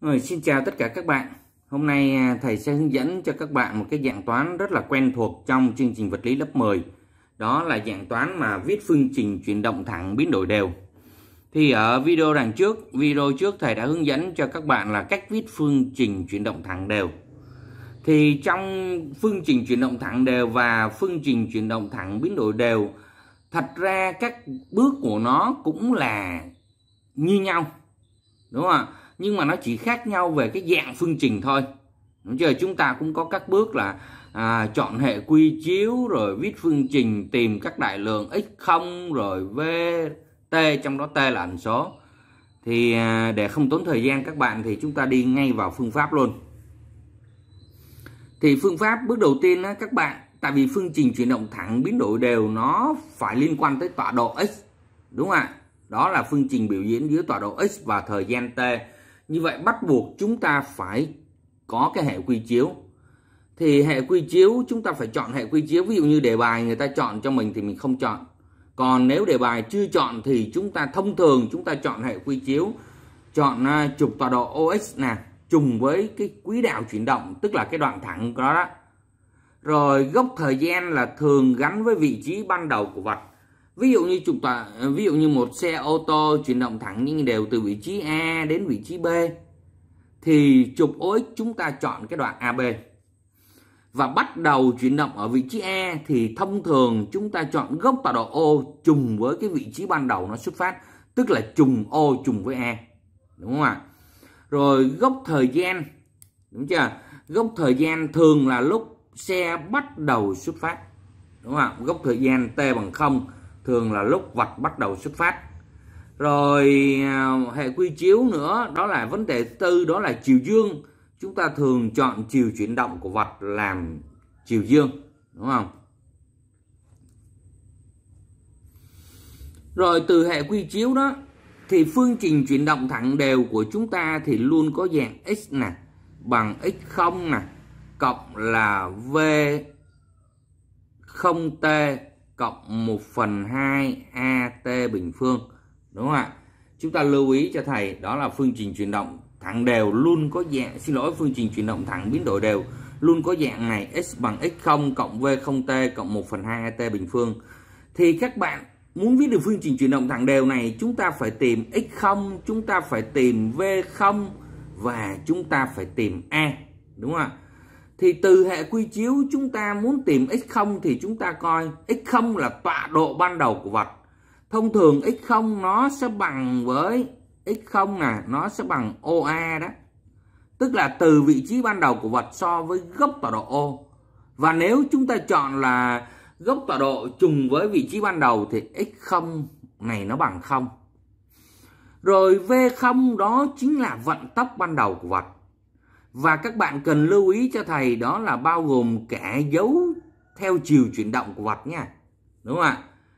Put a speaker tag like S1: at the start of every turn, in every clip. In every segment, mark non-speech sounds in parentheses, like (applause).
S1: Rồi, xin chào tất cả các bạn. Hôm nay à, thầy sẽ hướng dẫn cho các bạn một cái dạng toán rất là quen thuộc trong chương trình vật lý lớp 10. Đó là dạng toán mà viết phương trình chuyển động thẳng biến đổi đều. Thì ở video đằng trước, video trước thầy đã hướng dẫn cho các bạn là cách viết phương trình chuyển động thẳng đều. Thì trong phương trình chuyển động thẳng đều và phương trình chuyển động thẳng biến đổi đều, thật ra các bước của nó cũng là như nhau. Đúng không ạ? nhưng mà nó chỉ khác nhau về cái dạng phương trình thôi đúng chưa chúng ta cũng có các bước là à, chọn hệ quy chiếu rồi viết phương trình tìm các đại lượng x0 rồi v t trong đó t là hằng số thì à, để không tốn thời gian các bạn thì chúng ta đi ngay vào phương pháp luôn thì phương pháp bước đầu tiên á, các bạn tại vì phương trình chuyển động thẳng biến đổi đều nó phải liên quan tới tọa độ x đúng không ạ đó là phương trình biểu diễn dưới tọa độ x và thời gian t như vậy bắt buộc chúng ta phải có cái hệ quy chiếu thì hệ quy chiếu chúng ta phải chọn hệ quy chiếu ví dụ như đề bài người ta chọn cho mình thì mình không chọn còn nếu đề bài chưa chọn thì chúng ta thông thường chúng ta chọn hệ quy chiếu chọn à, trục tọa độ OX nè trùng với cái quỹ đạo chuyển động tức là cái đoạn thẳng đó đó rồi gốc thời gian là thường gắn với vị trí ban đầu của vật ví dụ như trục tọa ví dụ như một xe ô tô chuyển động thẳng nhưng đều từ vị trí A đến vị trí B thì trục OX chúng ta chọn cái đoạn AB và bắt đầu chuyển động ở vị trí E thì thông thường chúng ta chọn gốc tọa độ O trùng với cái vị trí ban đầu nó xuất phát tức là trùng O trùng với E đúng không ạ rồi gốc thời gian đúng chưa gốc thời gian thường là lúc xe bắt đầu xuất phát đúng không ạ góc thời gian T bằng 0 thường là lúc vạch bắt đầu xuất phát rồi à, hệ quy chiếu nữa đó là vấn đề tư đó là chiều dương chúng ta thường chọn chiều chuyển động của vật làm chiều dương đúng không rồi từ hệ quy chiếu đó thì phương trình chuyển động thẳng đều của chúng ta thì luôn có dạng x nè bằng x0 nè cộng là v 0t cộng 1 phần 2 AT bình phương đúng không ạ chúng ta lưu ý cho thầy đó là phương trình chuyển động thẳng đều luôn có dạng xin lỗi phương trình chuyển động thẳng biến đổi đều luôn có dạng này x bằng x0 cộng v0t cộng 1 phần 2 at bình phương thì các bạn muốn viết được phương trình chuyển động thẳng đều này chúng ta phải tìm x0 chúng ta phải tìm v0 và chúng ta phải tìm a đúng không ạ thì từ hệ quy chiếu chúng ta muốn tìm x0 thì chúng ta coi x0 là tọa độ ban đầu của vật thông thường x0 nó sẽ bằng với x0 nè nó sẽ bằng OA đó tức là từ vị trí ban đầu của vật so với gốc tọa độ O và nếu chúng ta chọn là gốc tọa độ trùng với vị trí ban đầu thì x0 này nó bằng 0 rồi V0 đó chính là vận tốc ban đầu của vật và các bạn cần lưu ý cho thầy đó là bao gồm kẻ dấu theo chiều chuyển động của vật nha. Đúng không ạ?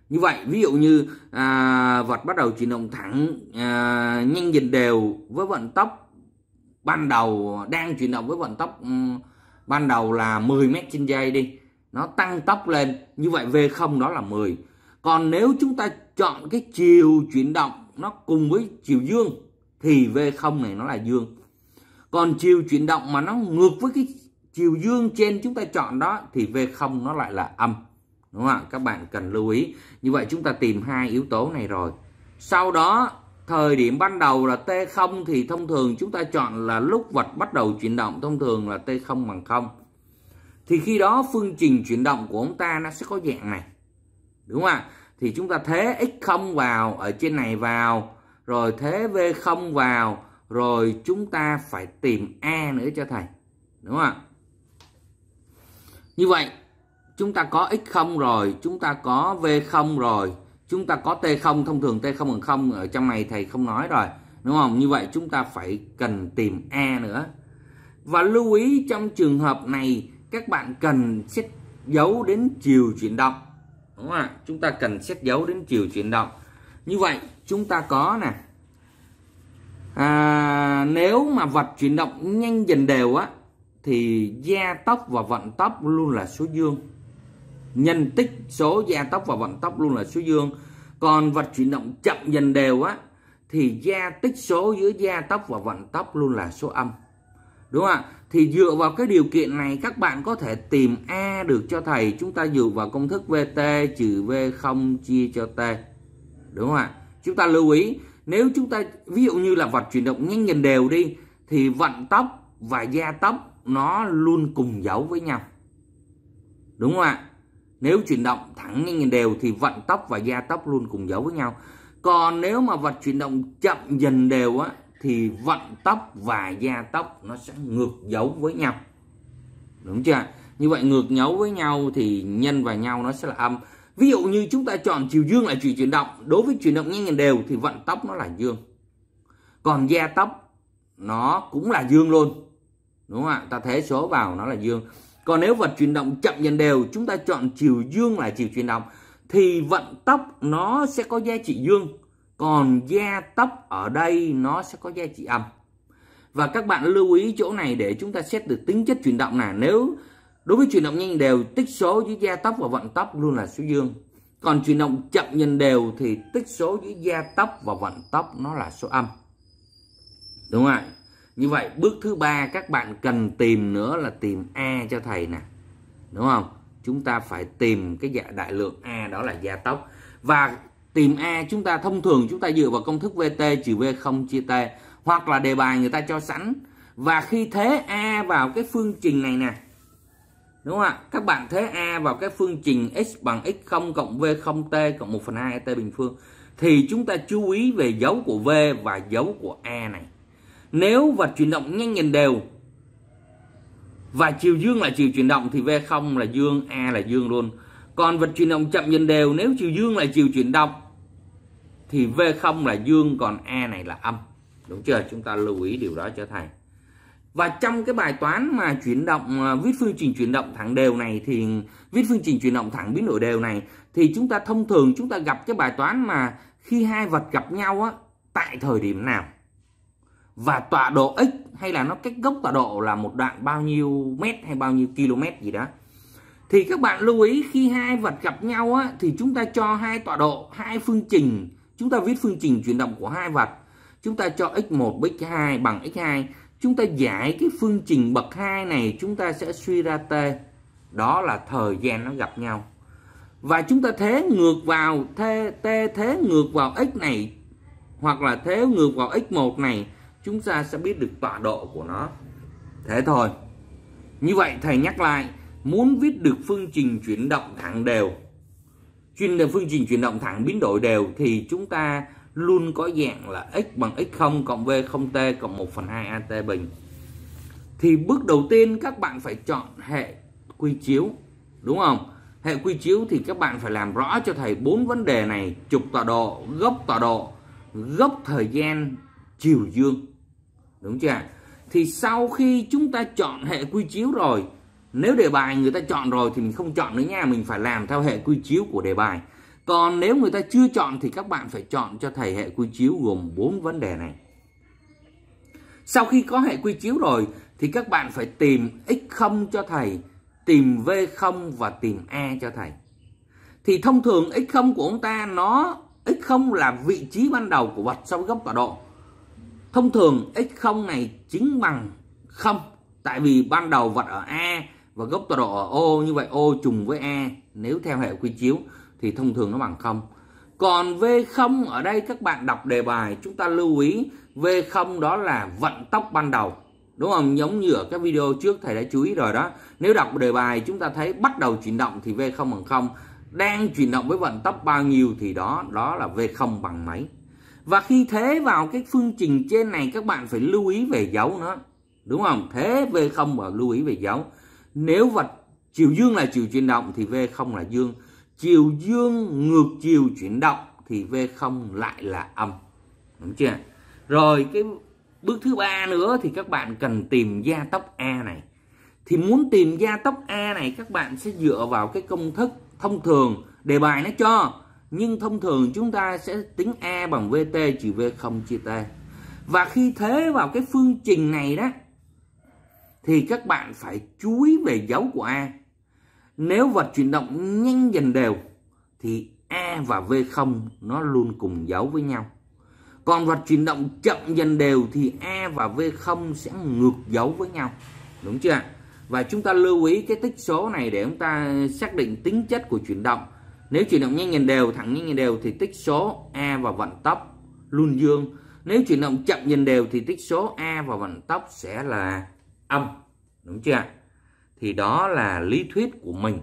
S1: Như vậy, ví dụ như à, vật bắt đầu chuyển động thẳng, à, nhanh dần đều với vận tốc ban đầu đang chuyển động với vận tốc um, ban đầu là 10 m trên giây đi. Nó tăng tốc lên, như vậy v không đó là 10. Còn nếu chúng ta chọn cái chiều chuyển động nó cùng với chiều dương thì v không này nó là dương còn chiều chuyển động mà nó ngược với cái chiều dương trên chúng ta chọn đó thì v không nó lại là âm đúng không ạ các bạn cần lưu ý như vậy chúng ta tìm hai yếu tố này rồi sau đó thời điểm ban đầu là T0 thì thông thường chúng ta chọn là lúc vật bắt đầu chuyển động thông thường là T0 bằng 0 thì khi đó phương trình chuyển động của ông ta nó sẽ có dạng này đúng không ạ thì chúng ta thế x0 vào ở trên này vào rồi thế V0 vào rồi chúng ta phải tìm a nữa cho thầy đúng không ạ như vậy chúng ta có x không rồi chúng ta có v không rồi chúng ta có t không thông thường t không bằng không ở trong này thầy không nói rồi đúng không như vậy chúng ta phải cần tìm a nữa và lưu ý trong trường hợp này các bạn cần xét dấu đến chiều chuyển động đúng không ạ chúng ta cần xét dấu đến chiều chuyển động như vậy chúng ta có nè à, nếu mà vật chuyển động nhanh dần đều á thì gia tốc và vận tốc luôn là số dương nhân tích số gia tốc và vận tốc luôn là số dương còn vật chuyển động chậm dần đều á thì gia tích số giữa gia tốc và vận tốc luôn là số âm đúng không ạ thì dựa vào cái điều kiện này các bạn có thể tìm a được cho thầy chúng ta dựa vào công thức vt trừ v không chia cho t đúng không ạ chúng ta lưu ý nếu chúng ta ví dụ như là vật chuyển động nhanh gần đều đi thì vận tốc và gia tốc nó luôn cùng dấu với nhau đúng không ạ nếu chuyển động thẳng nhanh đều thì vận tốc và gia tốc luôn cùng dấu với nhau còn nếu mà vật chuyển động chậm dần đều á thì vận tốc và gia tốc nó sẽ ngược dấu với nhau đúng chưa như vậy ngược dấu với nhau thì nhân và nhau nó sẽ là âm ví dụ như chúng ta chọn chiều dương là chỉ chuyển động đối với chuyển động nhanh ngang đều thì vận tốc nó là dương còn gia tốc nó cũng là dương luôn đúng không ạ ta thế số vào nó là dương còn nếu vật chuyển động chậm dần đều chúng ta chọn chiều dương là chiều chuyển động thì vận tốc nó sẽ có giá trị dương còn gia tốc ở đây nó sẽ có giá trị âm và các bạn lưu ý chỗ này để chúng ta xét được tính chất chuyển động là nếu Đối với chuyển động nhanh đều, tích số dưới gia tốc và vận tốc luôn là số dương. Còn chuyển động chậm nhanh đều thì tích số dưới gia tốc và vận tốc nó là số âm. Đúng không ạ Như vậy bước thứ ba các bạn cần tìm nữa là tìm A cho thầy nè. Đúng không? Chúng ta phải tìm cái dạ đại lượng A đó là gia tốc. Và tìm A chúng ta thông thường chúng ta dựa vào công thức VT trừ v không chia T hoặc là đề bài người ta cho sẵn. Và khi thế A vào cái phương trình này nè đúng không ạ các bạn thế a vào cái phương trình x bằng x0 cộng v0 t cộng 1 phần 2 e t bình phương thì chúng ta chú ý về dấu của v và dấu của a này nếu vật chuyển động nhanh nhìn đều và chiều dương là chiều chuyển động thì v0 là dương a là dương luôn còn vật chuyển động chậm nhìn đều nếu chiều dương là chiều chuyển động thì v0 là dương còn a này là âm đúng chưa chúng ta lưu ý điều đó cho thầy và trong cái bài toán mà chuyển động à, viết phương trình chuyển động thẳng đều này thì viết phương trình chuyển động thẳng biến đổi đều này thì chúng ta thông thường chúng ta gặp cái bài toán mà khi hai vật gặp nhau á tại thời điểm nào và tọa độ x hay là nó cách gốc tọa độ là một đoạn bao nhiêu mét hay bao nhiêu km gì đó thì các bạn lưu ý khi hai vật gặp nhau á, thì chúng ta cho hai tọa độ hai phương trình chúng ta viết phương trình chuyển động của hai vật chúng ta cho x1 x2 bằng x2 chúng ta giải cái phương trình bậc hai này chúng ta sẽ suy ra t đó là thời gian nó gặp nhau và chúng ta thế ngược vào t t thế ngược vào x này hoặc là thế ngược vào x1 này chúng ta sẽ biết được tọa độ của nó thế thôi như vậy thầy nhắc lại muốn viết được phương trình chuyển động thẳng đều chuyên là phương trình chuyển động thẳng biến đổi đều thì chúng ta luôn có dạng là x bằng x0 cộng v 0t cộng 1 phần 2 at bình. Thì bước đầu tiên các bạn phải chọn hệ quy chiếu, đúng không? Hệ quy chiếu thì các bạn phải làm rõ cho thầy bốn vấn đề này, trục tọa độ, góc tọa độ, góc thời gian chiều dương. Đúng chưa? Thì sau khi chúng ta chọn hệ quy chiếu rồi, nếu đề bài người ta chọn rồi thì mình không chọn nữa nha, mình phải làm theo hệ quy chiếu của đề bài còn nếu người ta chưa chọn thì các bạn phải chọn cho thầy hệ quy chiếu gồm 4 vấn đề này sau khi có hệ quy chiếu rồi thì các bạn phải tìm x0 cho thầy tìm v0 và tìm a e cho thầy thì thông thường x0 của ông ta nó x0 là vị trí ban đầu của vật so với gốc tọa độ thông thường x0 này chính bằng 0 tại vì ban đầu vật ở a e và gốc tọa độ ở O như vậy O trùng với A e nếu theo hệ quy chiếu thì thông thường nó bằng không còn V0 ở đây các bạn đọc đề bài chúng ta lưu ý V0 đó là vận tốc ban đầu đúng không giống như ở các video trước thầy đã chú ý rồi đó nếu đọc đề bài chúng ta thấy bắt đầu chuyển động thì V0 bằng 0 đang chuyển động với vận tốc bao nhiêu thì đó đó là V0 bằng mấy và khi thế vào cái phương trình trên này các bạn phải lưu ý về dấu nữa đúng không thế V0 và lưu ý về dấu nếu vật chiều dương là chiều chuyển động thì V0 là dương chiều dương ngược chiều chuyển động thì V0 lại là âm đúng chưa rồi cái bước thứ ba nữa thì các bạn cần tìm gia tốc A này thì muốn tìm gia tốc A này các bạn sẽ dựa vào cái công thức thông thường đề bài nó cho nhưng thông thường chúng ta sẽ tính A bằng VT trừ V0 chia T và khi thế vào cái phương trình này đó thì các bạn phải chú ý về dấu của A nếu vật chuyển động nhanh dần đều thì A và V0 nó luôn cùng dấu với nhau. Còn vật chuyển động chậm dần đều thì A và V0 sẽ ngược dấu với nhau. Đúng chưa ạ? Và chúng ta lưu ý cái tích số này để chúng ta xác định tính chất của chuyển động. Nếu chuyển động nhanh dần đều, thẳng nhanh dần đều thì tích số A và vận tốc luôn dương. Nếu chuyển động chậm dần đều thì tích số A và vận tốc sẽ là âm. Đúng chưa ạ? thì đó là lý thuyết của mình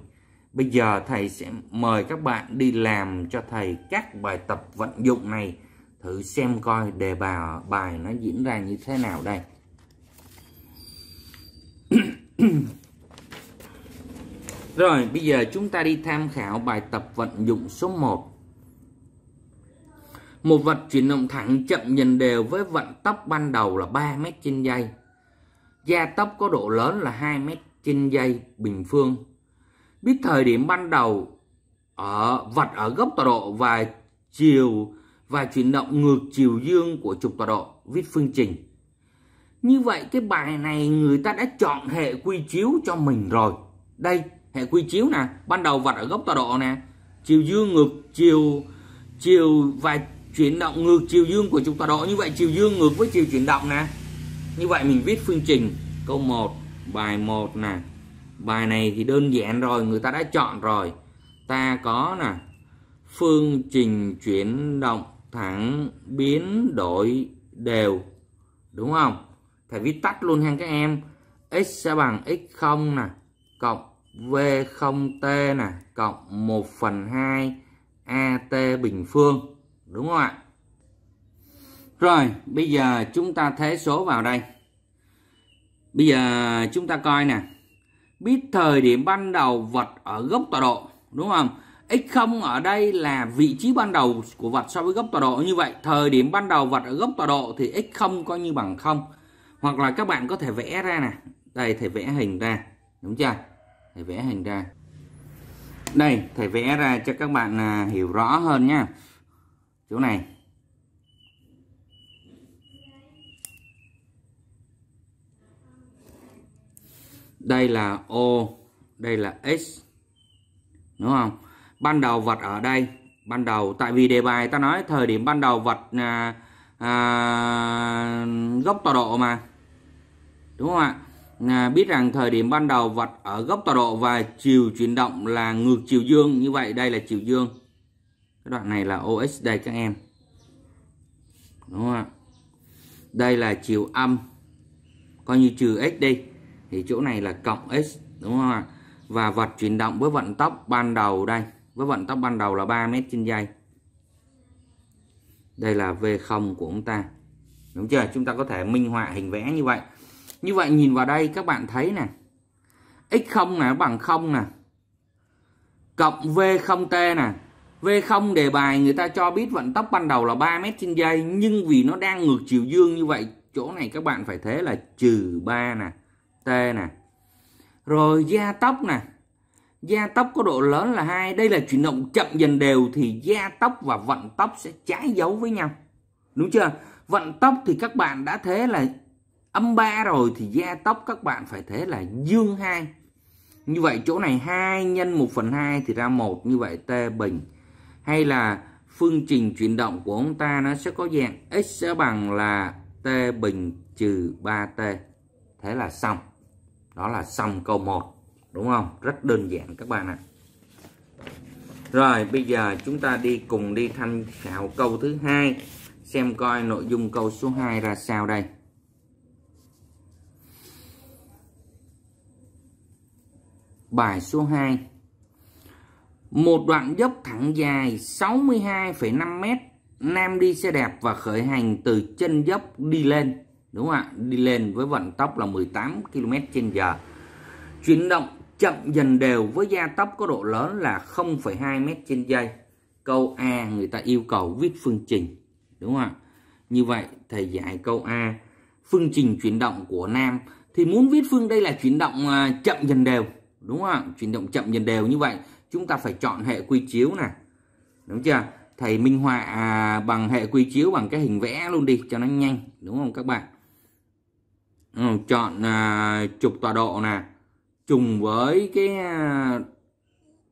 S1: bây giờ thầy sẽ mời các bạn đi làm cho thầy các bài tập vận dụng này thử xem coi đề bài bài nó diễn ra như thế nào đây (coughs) Rồi bây giờ chúng ta đi tham khảo bài tập vận dụng số 1 Một vật chuyển động thẳng chậm nhìn đều với vận tốc ban đầu là 3 m trên giây Gia tốc có độ lớn là 2 m trên dây bình phương. Biết thời điểm ban đầu ở vật ở gốc tọa độ và chiều và chuyển động ngược chiều dương của trục tọa độ viết phương trình. Như vậy cái bài này người ta đã chọn hệ quy chiếu cho mình rồi. Đây, hệ quy chiếu nè, ban đầu vật ở gốc tọa độ nè, chiều dương ngược chiều chiều và chuyển động ngược chiều dương của trục tọa độ như vậy chiều dương ngược với chiều chuyển động nè. Như vậy mình viết phương trình câu 1 bài 1 nè bài này thì đơn giản rồi người ta đã chọn rồi ta có nè phương trình chuyển động thẳng biến đổi đều đúng không thầy viết tắt luôn ha các em x sẽ bằng x0 nè cộng v0t nè cộng 1 phần 2 at bình phương đúng không ạ rồi bây giờ chúng ta thế số vào đây Bây giờ chúng ta coi nè. Biết thời điểm ban đầu vật ở gốc tọa độ, đúng không? X0 ở đây là vị trí ban đầu của vật so với gốc tọa độ như vậy. Thời điểm ban đầu vật ở gốc tọa độ thì x0 coi như bằng 0. Hoặc là các bạn có thể vẽ ra nè. Đây thầy vẽ hình ra, đúng chưa? Thầy vẽ hình ra. Đây, thầy vẽ ra cho các bạn à, hiểu rõ hơn nha. Chỗ này đây là O đây là X đúng không ban đầu vật ở đây ban đầu tại vì đề bài ta nói thời điểm ban đầu vật à, à, gốc tọa độ mà đúng không ạ à, biết rằng thời điểm ban đầu vật ở gốc tọa độ và chiều chuyển động là ngược chiều dương như vậy đây là chiều dương cái đoạn này là OX đây các em đúng không ạ đây là chiều âm coi như trừ x đi thì chỗ này là cộng x đúng không ạ và vật chuyển động với vận tốc ban đầu đây với vận tốc ban đầu là 3 mét trên giây đây là V0 của chúng ta đúng chưa chúng ta có thể minh họa hình vẽ như vậy như vậy nhìn vào đây các bạn thấy nè x0 là bằng 0 nè cộng V0t nè V0 đề bài người ta cho biết vận tốc ban đầu là 3 mét trên giây nhưng vì nó đang ngược chiều dương như vậy chỗ này các bạn phải thế là trừ 3 nè t nè rồi gia tốc nè gia tốc có độ lớn là hai đây là chuyển động chậm dần đều thì gia tốc và vận tốc sẽ trái dấu với nhau đúng chưa vận tốc thì các bạn đã thế là âm 3 rồi thì gia tốc các bạn phải thế là dương 2 như vậy chỗ này 2 nhân 1 phần 2 thì ra 1 như vậy t bình hay là phương trình chuyển động của ông ta nó sẽ có dạng x sẽ bằng là t bình trừ 3t thế là xong đó là xong câu 1 đúng không rất đơn giản các bạn ạ à. rồi bây giờ chúng ta đi cùng đi thanh khảo câu thứ hai xem coi nội dung câu số 2 ra sao đây bài số 2 một đoạn dốc thẳng dài 62,5 m nam đi xe đạp và khởi hành từ chân dốc đi lên đúng không ạ đi lên với vận tốc là 18 km h chuyển động chậm dần đều với gia tốc có độ lớn là 0,2 m trên giây câu A người ta yêu cầu viết phương trình đúng không ạ như vậy thầy dạy câu A phương trình chuyển động của nam thì muốn viết phương đây là chuyển động à, chậm dần đều đúng không ạ chuyển động chậm dần đều như vậy chúng ta phải chọn hệ quy chiếu này đúng chưa thầy minh họa à, bằng hệ quy chiếu bằng cái hình vẽ luôn đi cho nó nhanh đúng không các bạn Ừ, chọn à, trục tọa độ nè trùng với cái à,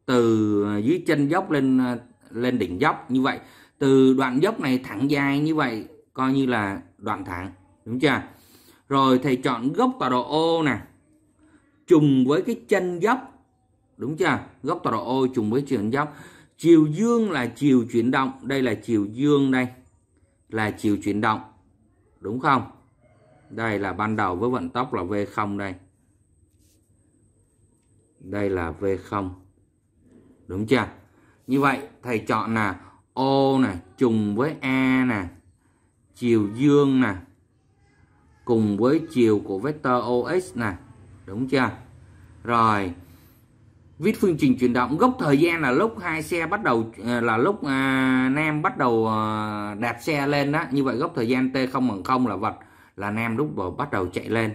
S1: từ dưới chân dốc lên à, lên đỉnh dốc như vậy từ đoạn dốc này thẳng dài như vậy coi như là đoạn thẳng đúng chưa rồi thầy chọn gốc tọa độ ô nè trùng với cái chân dốc đúng chưa gốc tọa độ ô trùng với chân dốc chiều dương là chiều chuyển động đây là chiều dương đây là chiều chuyển động đúng không đây là ban đầu với vận tốc là V0 đây đây là V0 đúng chưa như vậy thầy chọn là O nè trùng với A nè chiều dương nè cùng với chiều của vector OX nè đúng chưa rồi viết phương trình chuyển động gốc thời gian là lúc hai xe bắt đầu à, là lúc à, nam bắt đầu à, đạp xe lên đó như vậy gốc thời gian t không bằng không là vật là nam lúc vào bắt đầu chạy lên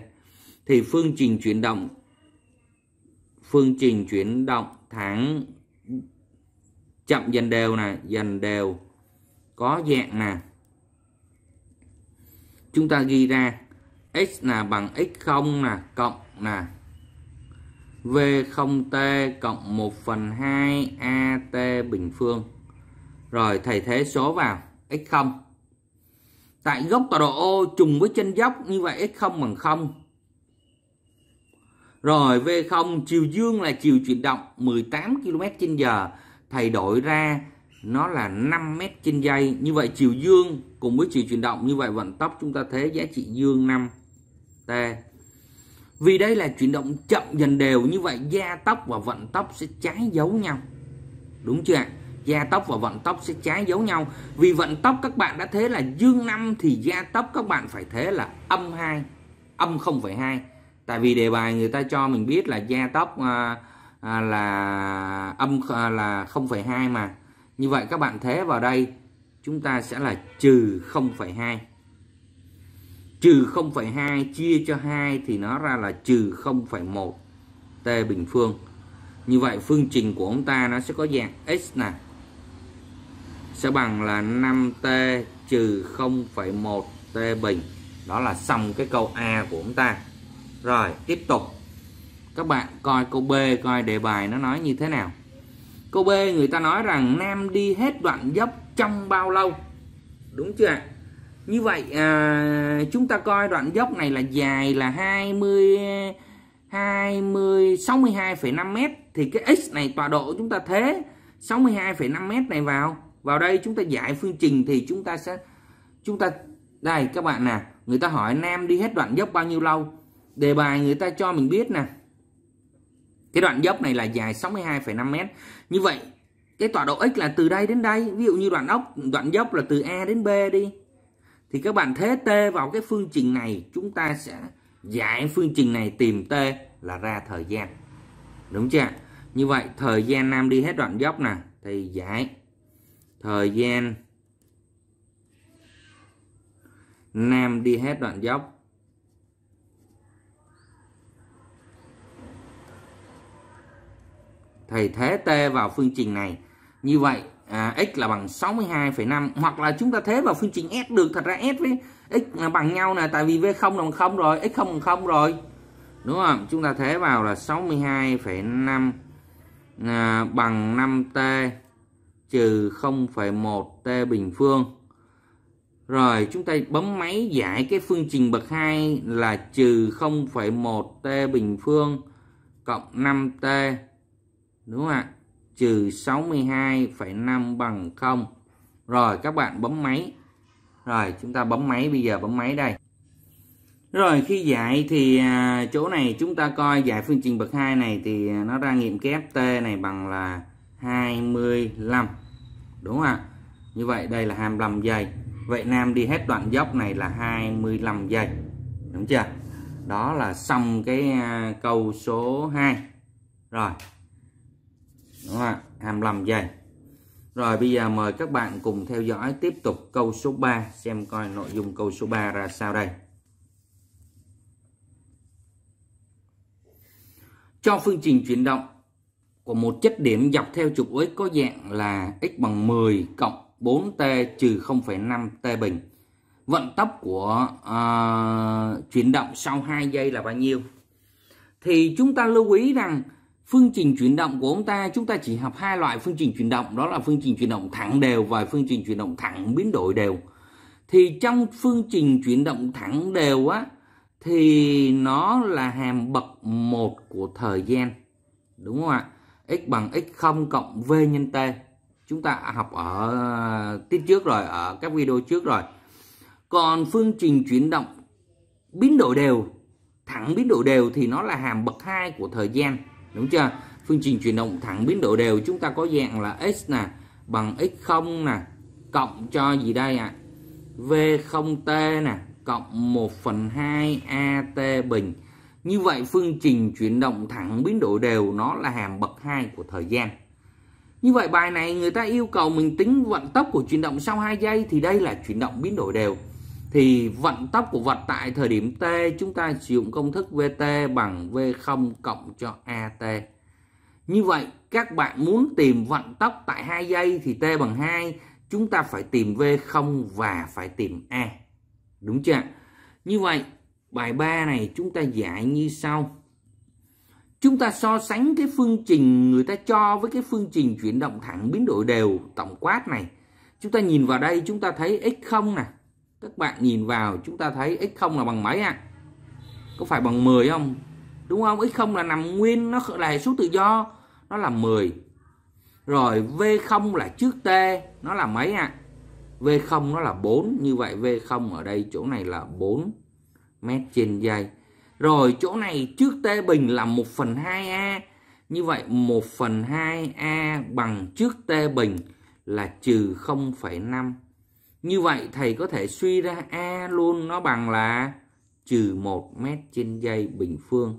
S1: thì phương trình chuyển động phương trình chuyển động tháng chậm dần đều này dần đều có dạng nè chúng ta ghi ra x là bằng x0 nè cộng nè v0t cộng 1 phần 2 at bình phương rồi thầy thế số vào x0 tại góc tọa độ O trùng với chân dốc như vậy x0 bằng 0. Rồi V0 chiều dương là chiều chuyển động 18 km trên giờ thầy đổi ra nó là 5 m trên giây. Như vậy chiều dương cùng với chiều chuyển động như vậy vận tốc chúng ta thế giá trị dương 5 t. Vì đây là chuyển động chậm dần đều như vậy gia tốc và vận tốc sẽ trái dấu nhau. Đúng chưa ạ? gia tốc và vận tốc sẽ trái dấu nhau vì vận tốc các bạn đã thế là dương 5 thì gia tốc các bạn phải thế là âm 2 âm 0,2 tại vì đề bài người ta cho mình biết là gia tốc à, à, là âm à, là 0,2 mà như vậy các bạn thế vào đây chúng ta sẽ là trừ 0,2 trừ 0,2 chia cho 2 thì nó ra là trừ 0,1 t bình phương như vậy phương trình của chúng ta nó sẽ có dạng x nè sẽ bằng là 5t trừ 0,1t bình đó là xong cái câu A của chúng ta rồi tiếp tục các bạn coi câu B coi đề bài nó nói như thế nào câu B người ta nói rằng Nam đi hết đoạn dốc trong bao lâu đúng chưa ạ như vậy à, chúng ta coi đoạn dốc này là dài là 20 20 62,5 m thì cái x này tọa độ chúng ta thế 62,5 m này vào vào đây chúng ta giải phương trình thì chúng ta sẽ chúng ta đây các bạn nè người ta hỏi nam đi hết đoạn dốc bao nhiêu lâu đề bài người ta cho mình biết nè cái đoạn dốc này là dài 62,5 m như vậy cái tọa độ x là từ đây đến đây ví dụ như đoạn ốc đoạn dốc là từ a đến b đi thì các bạn thế t vào cái phương trình này chúng ta sẽ giải phương trình này tìm t là ra thời gian đúng chưa như vậy thời gian nam đi hết đoạn dốc nè thì giải thời gian nam đi hết đoạn dốc thầy thế t vào phương trình này như vậy à, x là bằng 62,5 hoặc là chúng ta thế vào phương trình s được thật ra s với x là bằng nhau nè tại vì v không là bằng không rồi x không bằng không rồi đúng không chúng ta thế vào là 62,5 à, bằng 5t trừ 0,1 t bình phương. Rồi chúng ta bấm máy giải cái phương trình bậc 2 là trừ 0,1 t bình phương cộng 5t. Đúng không ạ? Trừ 62,5 bằng 0. Rồi các bạn bấm máy. Rồi chúng ta bấm máy bây giờ bấm máy đây. Rồi khi giải thì à, chỗ này chúng ta coi giải phương trình bậc 2 này thì à, nó ra nghiệm kép t này bằng là 25 đúng không ạ như vậy đây là 25 giây vậy Nam đi hết đoạn dốc này là 25 giây đúng chưa đó là xong cái à, câu số 2 rồi đúng không ạ 25 giây rồi bây giờ mời các bạn cùng theo dõi tiếp tục câu số 3 xem coi nội dung câu số 3 ra sao đây. Cho phương trình chuyển động của một chất điểm dọc theo trục y có dạng là x bằng 10 cộng 4t trừ 0,5t bình. Vận tốc của uh, chuyển động sau 2 giây là bao nhiêu? Thì chúng ta lưu ý rằng phương trình chuyển động của chúng ta chúng ta chỉ học hai loại phương trình chuyển động đó là phương trình chuyển động thẳng đều và phương trình chuyển động thẳng biến đổi đều. Thì trong phương trình chuyển động thẳng đều á thì nó là hàm bậc một của thời gian. Đúng không ạ? x bằng x0 cộng v nhân t chúng ta học ở uh, tiết trước rồi ở các video trước rồi còn phương trình chuyển động biến đổi đều thẳng biến đổi đều thì nó là hàm bậc 2 của thời gian đúng chưa phương trình chuyển động thẳng biến đổi đều chúng ta có dạng là x nè bằng x0 nè cộng cho gì đây ạ à? v0t nè cộng 1 phần 2 at bình như vậy phương trình chuyển động thẳng biến đổi đều nó là hàm bậc 2 của thời gian. Như vậy bài này người ta yêu cầu mình tính vận tốc của chuyển động sau 2 giây thì đây là chuyển động biến đổi đều. Thì vận tốc của vật tại thời điểm t chúng ta sử dụng công thức vt bằng v0 cộng cho at. Như vậy các bạn muốn tìm vận tốc tại 2 giây thì t bằng 2, chúng ta phải tìm v0 và phải tìm a. Đúng chưa? Như vậy Bài 3 này chúng ta dạy như sau. Chúng ta so sánh cái phương trình người ta cho với cái phương trình chuyển động thẳng biến đổi đều tổng quát này. Chúng ta nhìn vào đây chúng ta thấy x0 nè. Các bạn nhìn vào chúng ta thấy x0 là bằng mấy ạ? À? Có phải bằng 10 không? Đúng không? X0 là nằm nguyên nó là số tự do nó là 10. Rồi V0 là trước T nó là mấy ạ? À? V0 nó là 4 như vậy V0 ở đây chỗ này là 4 mét trên giây rồi chỗ này trước t bình là 1 phần 2a như vậy 1 phần 2a bằng trước t bình là trừ 0,5 như vậy thầy có thể suy ra a luôn nó bằng là trừ 1 mét trên giây bình phương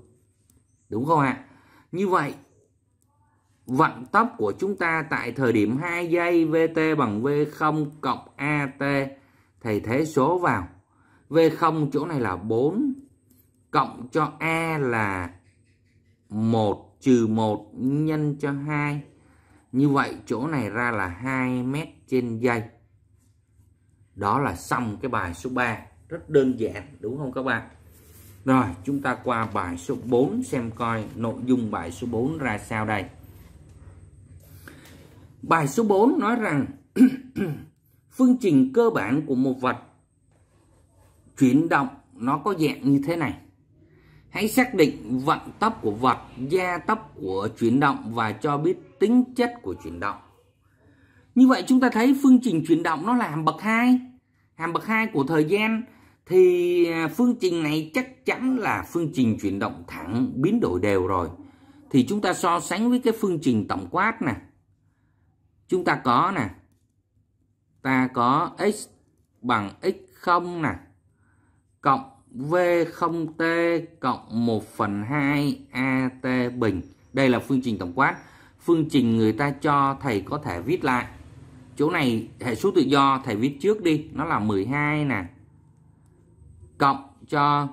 S1: đúng không ạ như vậy vận tốc của chúng ta tại thời điểm 2 giây VT bằng V0 cộng AT thầy thế số vào V0 chỗ này là 4 cộng cho A là 1 trừ 1 nhân cho 2. Như vậy chỗ này ra là 2 mét trên giây. Đó là xong cái bài số 3. Rất đơn giản đúng không các bạn? Rồi chúng ta qua bài số 4 xem coi nội dung bài số 4 ra sao đây. Bài số 4 nói rằng (coughs) phương trình cơ bản của một vật chuyển động nó có dạng như thế này hãy xác định vận tốc của vật gia tốc của chuyển động và cho biết tính chất của chuyển động như vậy chúng ta thấy phương trình chuyển động nó là hàm bậc 2 hàm bậc 2 của thời gian thì à, phương trình này chắc chắn là phương trình chuyển động thẳng biến đổi đều rồi thì chúng ta so sánh với cái phương trình tổng quát nè chúng ta có nè ta có x bằng x0 nè cộng V0T cộng 1 phần 2 AT bình. Đây là phương trình tổng quát. Phương trình người ta cho thầy có thể viết lại. Chỗ này hệ số tự do thầy viết trước đi. Nó là 12 nè. Cộng cho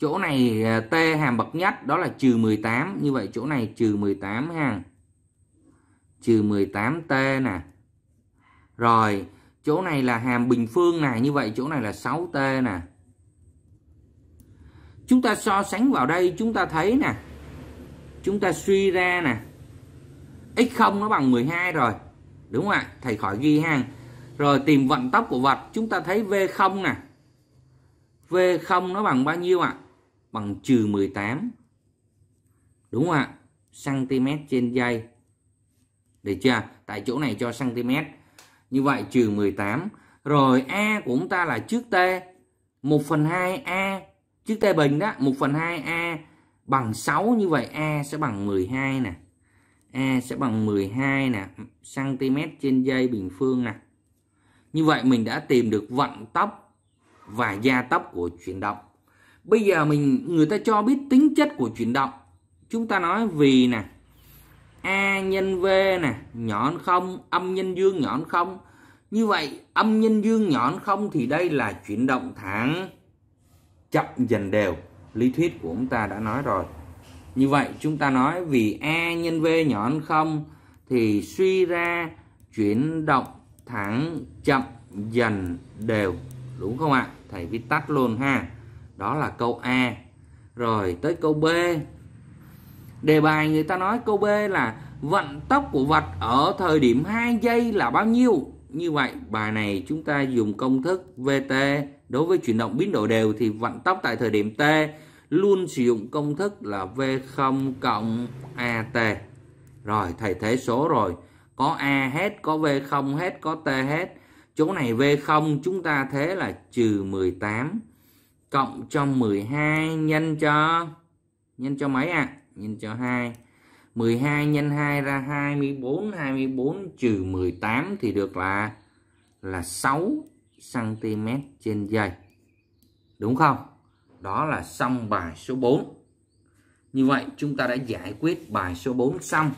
S1: chỗ này à, T hàm bậc nhất đó là trừ 18. Như vậy chỗ này trừ 18 ha. Trừ 18T nè. Rồi chỗ này là hàm bình phương này. Như vậy chỗ này là 6T nè chúng ta so sánh vào đây chúng ta thấy nè chúng ta suy ra nè x0 nó bằng 12 rồi đúng không ạ thầy khỏi ghi ha rồi tìm vận tốc của vật chúng ta thấy v0 nè v0 nó bằng bao nhiêu ạ bằng trừ 18 đúng không ạ cm trên giây để chưa tại chỗ này cho cm như vậy trừ 18 rồi a của chúng ta là trước t 1 phần 2 a Trước tê bình đó, 1 phần 2 A bằng 6 như vậy A sẽ bằng 12 nè. A sẽ bằng 12 nè, cm trên dây bình phương nè. Như vậy mình đã tìm được vận tốc và gia tốc của chuyển động. Bây giờ mình người ta cho biết tính chất của chuyển động. Chúng ta nói vì nè A nhân V nè, nhỏ hơn 0, âm nhân dương nhỏ hơn 0. Như vậy âm nhân dương nhỏ hơn 0 thì đây là chuyển động thẳng chậm dần đều lý thuyết của chúng ta đã nói rồi như vậy chúng ta nói vì e nhân v nhỏ hơn không thì suy ra chuyển động thẳng chậm dần đều đúng không ạ thầy viết tắt luôn ha đó là câu a rồi tới câu b đề bài người ta nói câu b là vận tốc của vật ở thời điểm 2 giây là bao nhiêu như vậy bài này chúng ta dùng công thức vt Đối với chuyển động biến đổi đều thì vận tốc tại thời điểm t luôn sử dụng công thức là V0 cộng AT. Rồi, thầy thế số rồi. Có A hết, có V0 hết, có T hết. Chỗ này V0 chúng ta thế là trừ 18 cộng cho 12 nhân cho nhân cho mấy ạ? À? Nhân cho 2. 12 nhân 2 ra 24, 24 trừ 18 thì được là là 6 cm trên giây đúng không đó là xong bài số 4 như vậy chúng ta đã giải quyết bài số 4 xong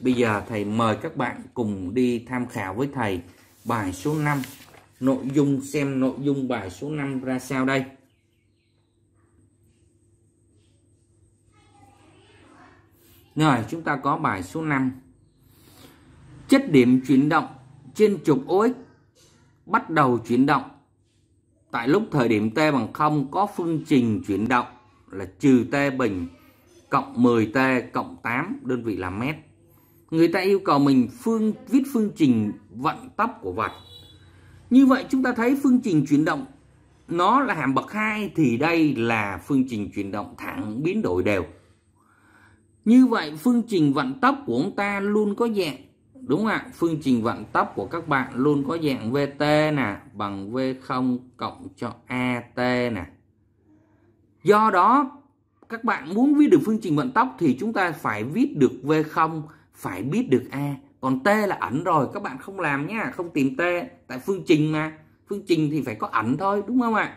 S1: bây giờ thầy mời các bạn cùng đi tham khảo với thầy bài số 5 nội dung xem nội dung bài số 5 ra sao đây Rồi chúng ta có bài số 5 Chất điểm chuyển động trên trục OX bắt đầu chuyển động tại lúc thời điểm t bằng 0 có phương trình chuyển động là trừ t bình cộng 10t cộng 8 đơn vị là mét. Người ta yêu cầu mình phương viết phương trình vận tốc của vật. Như vậy chúng ta thấy phương trình chuyển động nó là hàm bậc 2 thì đây là phương trình chuyển động thẳng biến đổi đều. Như vậy phương trình vận tốc của ông ta luôn có dạng Đúng ạ? Phương trình vận tốc của các bạn luôn có dạng VT nè bằng V0 cộng cho AT nè. Do đó các bạn muốn viết được phương trình vận tốc thì chúng ta phải viết được V0, phải biết được A. Còn T là ẩn rồi, các bạn không làm nhé không tìm T tại phương trình mà. Phương trình thì phải có ẩn thôi, đúng không ạ?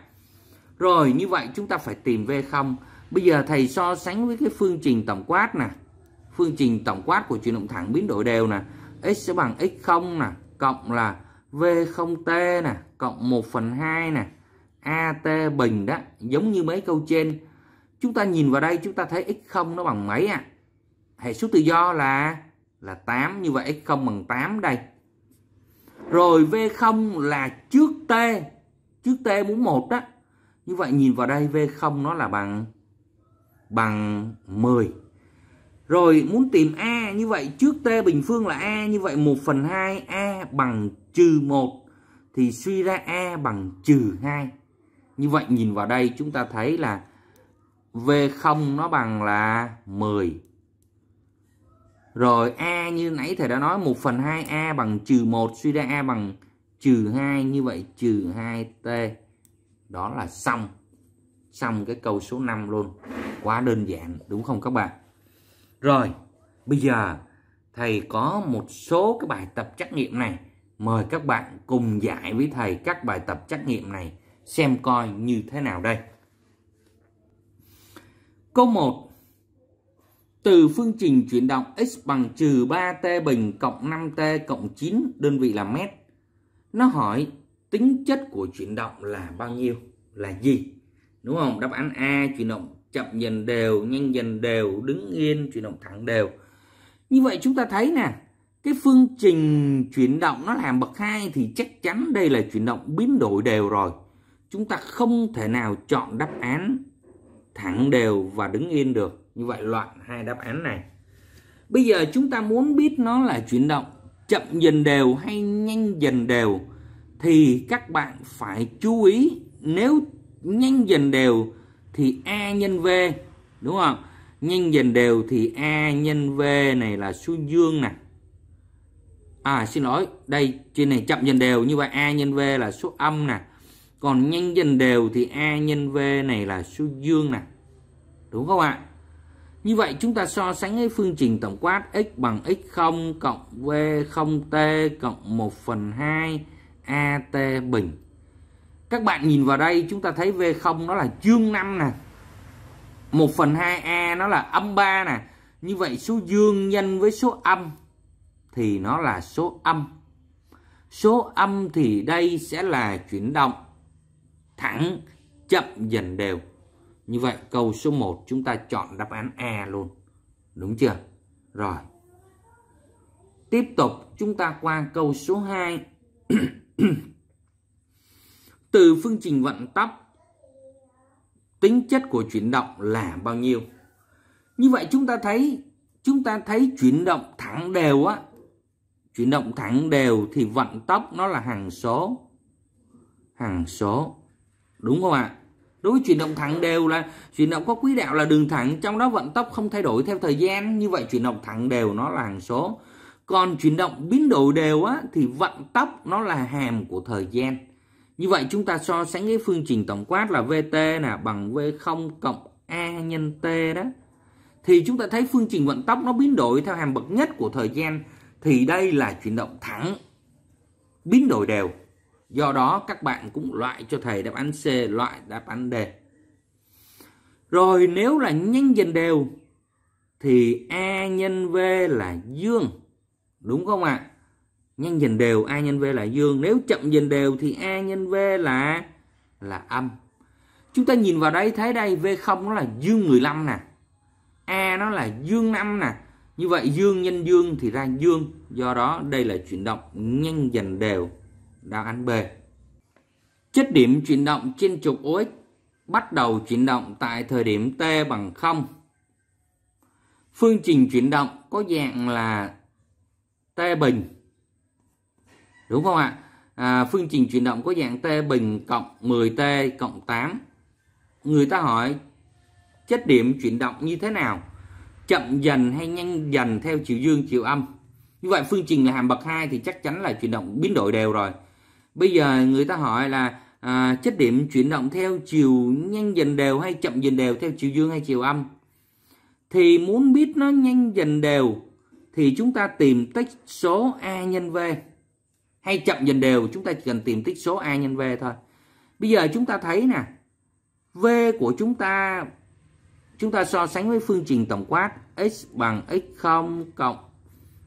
S1: Rồi như vậy chúng ta phải tìm V0. Bây giờ thầy so sánh với cái phương trình tổng quát nè. Phương trình tổng quát của chuyển động thẳng biến đổi đều nè x sẽ bằng x0 nè cộng là v0t nè cộng 1 phần 2 nè at bình đó giống như mấy câu trên chúng ta nhìn vào đây chúng ta thấy x0 nó bằng mấy ạ à? hệ số tự do là là 8 như vậy x0 bằng 8 đây rồi v0 là trước t trước t muốn một đó như vậy nhìn vào đây v0 nó là bằng bằng 10 rồi muốn tìm A như vậy trước T bình phương là A như vậy 1 phần 2 A bằng trừ 1 thì suy ra A bằng trừ 2. Như vậy nhìn vào đây chúng ta thấy là V0 nó bằng là 10. Rồi A như nãy thầy đã nói 1 phần 2 A bằng trừ 1 suy ra A bằng trừ 2 như vậy trừ 2T. Đó là xong. Xong cái câu số 5 luôn. Quá đơn giản đúng không các bạn? Rồi, bây giờ thầy có một số cái bài tập trắc nghiệm này. Mời các bạn cùng giải với thầy các bài tập trắc nghiệm này xem coi như thế nào đây. Câu 1. Từ phương trình chuyển động x bằng trừ 3t bình cộng 5t cộng 9 đơn vị là mét. Nó hỏi tính chất của chuyển động là bao nhiêu, là gì? Đúng không? Đáp án A chuyển động chậm dần đều nhanh dần đều đứng yên chuyển động thẳng đều như vậy chúng ta thấy nè cái phương trình chuyển động nó làm bậc hai thì chắc chắn đây là chuyển động biến đổi đều rồi chúng ta không thể nào chọn đáp án thẳng đều và đứng yên được như vậy loại hai đáp án này bây giờ chúng ta muốn biết nó là chuyển động chậm dần đều hay nhanh dần đều thì các bạn phải chú ý nếu nhanh dần đều thì A nhân V đúng không? Nhân dần đều thì A nhân V này là số dương nè À xin lỗi, đây trên này chậm dần đều như vậy A nhân V là số âm nè. Còn nhân dần đều thì A nhân V này là số dương nè. Đúng không ạ? Như vậy chúng ta so sánh với phương trình tổng quát x bằng x0 cộng v0t cộng 1 phần 2 at bình các bạn nhìn vào đây chúng ta thấy V0 nó là chương 5 nè 1 phần 2A nó là âm 3 nè như vậy số dương nhân với số âm thì nó là số âm số âm thì đây sẽ là chuyển động thẳng chậm dần đều như vậy câu số 1 chúng ta chọn đáp án A luôn đúng chưa rồi tiếp tục chúng ta qua câu số 2 (clears throat) từ phương trình vận tốc tính chất của chuyển động là bao nhiêu như vậy chúng ta thấy chúng ta thấy chuyển động thẳng đều á chuyển động thẳng đều thì vận tốc nó là hằng số hằng số đúng không ạ đối với chuyển động thẳng đều là chuyển động có quỹ đạo là đường thẳng trong đó vận tốc không thay đổi theo thời gian như vậy chuyển động thẳng đều nó là hằng số còn chuyển động biến đổi đều á thì vận tốc nó là hàm của thời gian như vậy chúng ta so sánh cái phương trình tổng quát là VT là bằng V0 cộng A nhân T đó. Thì chúng ta thấy phương trình vận tốc nó biến đổi theo hàm bậc nhất của thời gian. Thì đây là chuyển động thẳng, biến đổi đều. Do đó các bạn cũng loại cho thầy đáp án C, loại đáp án D. Rồi nếu là nhanh dần đều thì A nhân V là dương. Đúng không ạ? À? nhân dần đều a nhân v là dương nếu chậm dần đều thì a nhân v là là âm chúng ta nhìn vào đây thấy đây v không nó là dương 15 nè a nó là dương 5 nè như vậy dương nhân dương thì ra dương do đó đây là chuyển động nhanh dần đều đáp án b chất điểm chuyển động trên trục OX bắt đầu chuyển động tại thời điểm t bằng 0 phương trình chuyển động có dạng là t bình đúng không ạ à, phương trình chuyển động có dạng t bình cộng 10t cộng 8 người ta hỏi chất điểm chuyển động như thế nào chậm dần hay nhanh dần theo chiều dương chiều âm như vậy phương trình là hàm bậc 2 thì chắc chắn là chuyển động biến đổi đều rồi bây giờ người ta hỏi là à, chất điểm chuyển động theo chiều nhanh dần đều hay chậm dần đều theo chiều dương hay chiều âm thì muốn biết nó nhanh dần đều thì chúng ta tìm tích số a nhân v hay chậm dần đều chúng ta chỉ cần tìm tích số A nhân V thôi. Bây giờ chúng ta thấy nè, V của chúng ta chúng ta so sánh với phương trình tổng quát x bằng x0 cộng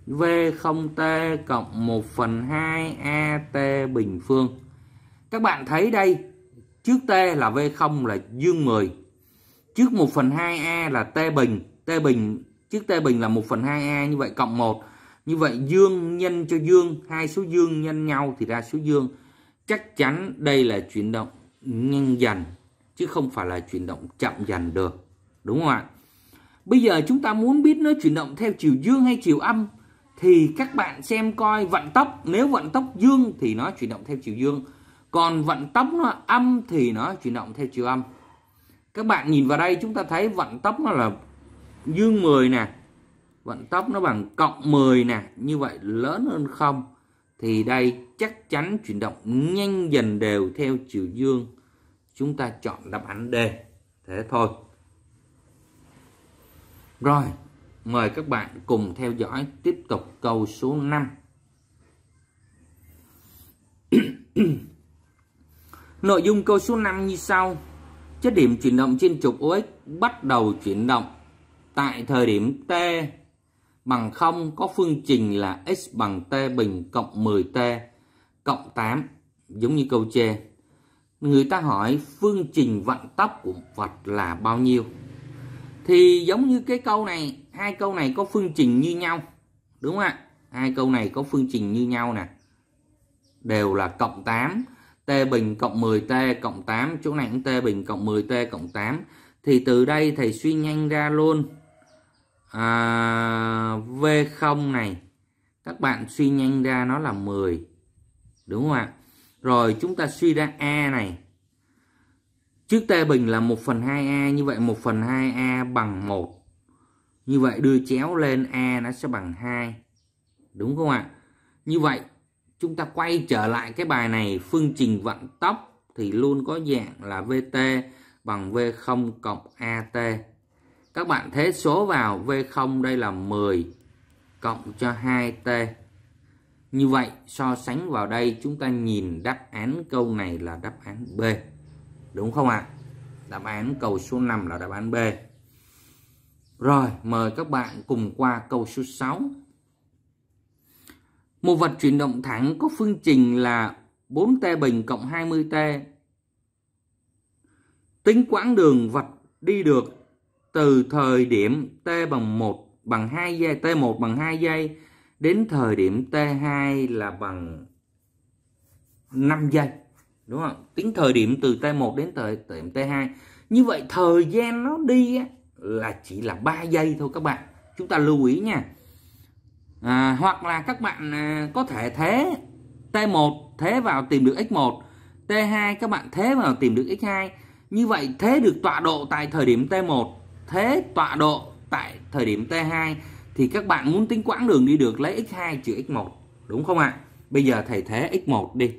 S1: V0t cộng 1 phần 2 AT bình phương. Các bạn thấy đây, trước T là V0 là dương 10. Trước 1 phần 2A là T bình. T bình, trước T bình là 1 phần 2A như vậy cộng 1 như vậy dương nhân cho dương hai số dương nhân nhau thì ra số dương chắc chắn đây là chuyển động nhanh dần chứ không phải là chuyển động chậm dần được đúng không ạ bây giờ chúng ta muốn biết nó chuyển động theo chiều dương hay chiều âm thì các bạn xem coi vận tốc nếu vận tốc dương thì nó chuyển động theo chiều dương còn vận tốc nó âm thì nó chuyển động theo chiều âm các bạn nhìn vào đây chúng ta thấy vận tốc nó là dương 10 nè vận tốc nó bằng cộng 10 nè như vậy lớn hơn không thì đây chắc chắn chuyển động nhanh dần đều theo chiều dương chúng ta chọn đáp án D thế thôi rồi mời các bạn cùng theo dõi tiếp tục câu số 5 (coughs) Nội dung câu số 5 như sau chất điểm chuyển động trên trục OX bắt đầu chuyển động tại thời điểm T bằng không có phương trình là x bằng t bình cộng 10t cộng 8 giống như câu trên. Người ta hỏi phương trình vận tốc của vật là bao nhiêu? Thì giống như cái câu này, hai câu này có phương trình như nhau. Đúng không ạ? Hai câu này có phương trình như nhau nè. Đều là cộng 8, t bình cộng 10t cộng 8, chỗ này cũng t bình cộng 10t cộng 8 thì từ đây thầy suy nhanh ra luôn à, V0 này các bạn suy nhanh ra nó là 10 đúng không ạ rồi chúng ta suy ra A này trước t bình là 1 phần 2A như vậy 1 phần 2A bằng 1 như vậy đưa chéo lên A nó sẽ bằng 2 đúng không ạ như vậy chúng ta quay trở lại cái bài này phương trình vận tốc thì luôn có dạng là VT bằng V0 cộng AT các bạn thế số vào V0 đây là 10 cộng cho 2T. Như vậy so sánh vào đây chúng ta nhìn đáp án câu này là đáp án B. Đúng không ạ? À? Đáp án câu số 5 là đáp án B. Rồi, mời các bạn cùng qua câu số 6. Một vật chuyển động thẳng có phương trình là 4t bình cộng 20t. Tính quãng đường vật đi được từ thời điểm t bằng 1 bằng 2 giây, t1 bằng 2 giây đến thời điểm t2 là bằng 5 giây. Đúng không? Tính thời điểm từ t1 đến thời điểm t2. Như vậy thời gian nó đi là chỉ là 3 giây thôi các bạn. Chúng ta lưu ý nha. À, hoặc là các bạn à, có thể thế T1 thế vào tìm được x1, T2 các bạn thế vào tìm được x2. Như vậy thế được tọa độ tại thời điểm T1 thế tọa độ tại thời điểm T2 thì các bạn muốn tính quãng đường đi được lấy x2 trừ x1 đúng không ạ? À? Bây giờ thầy thế x1 đi.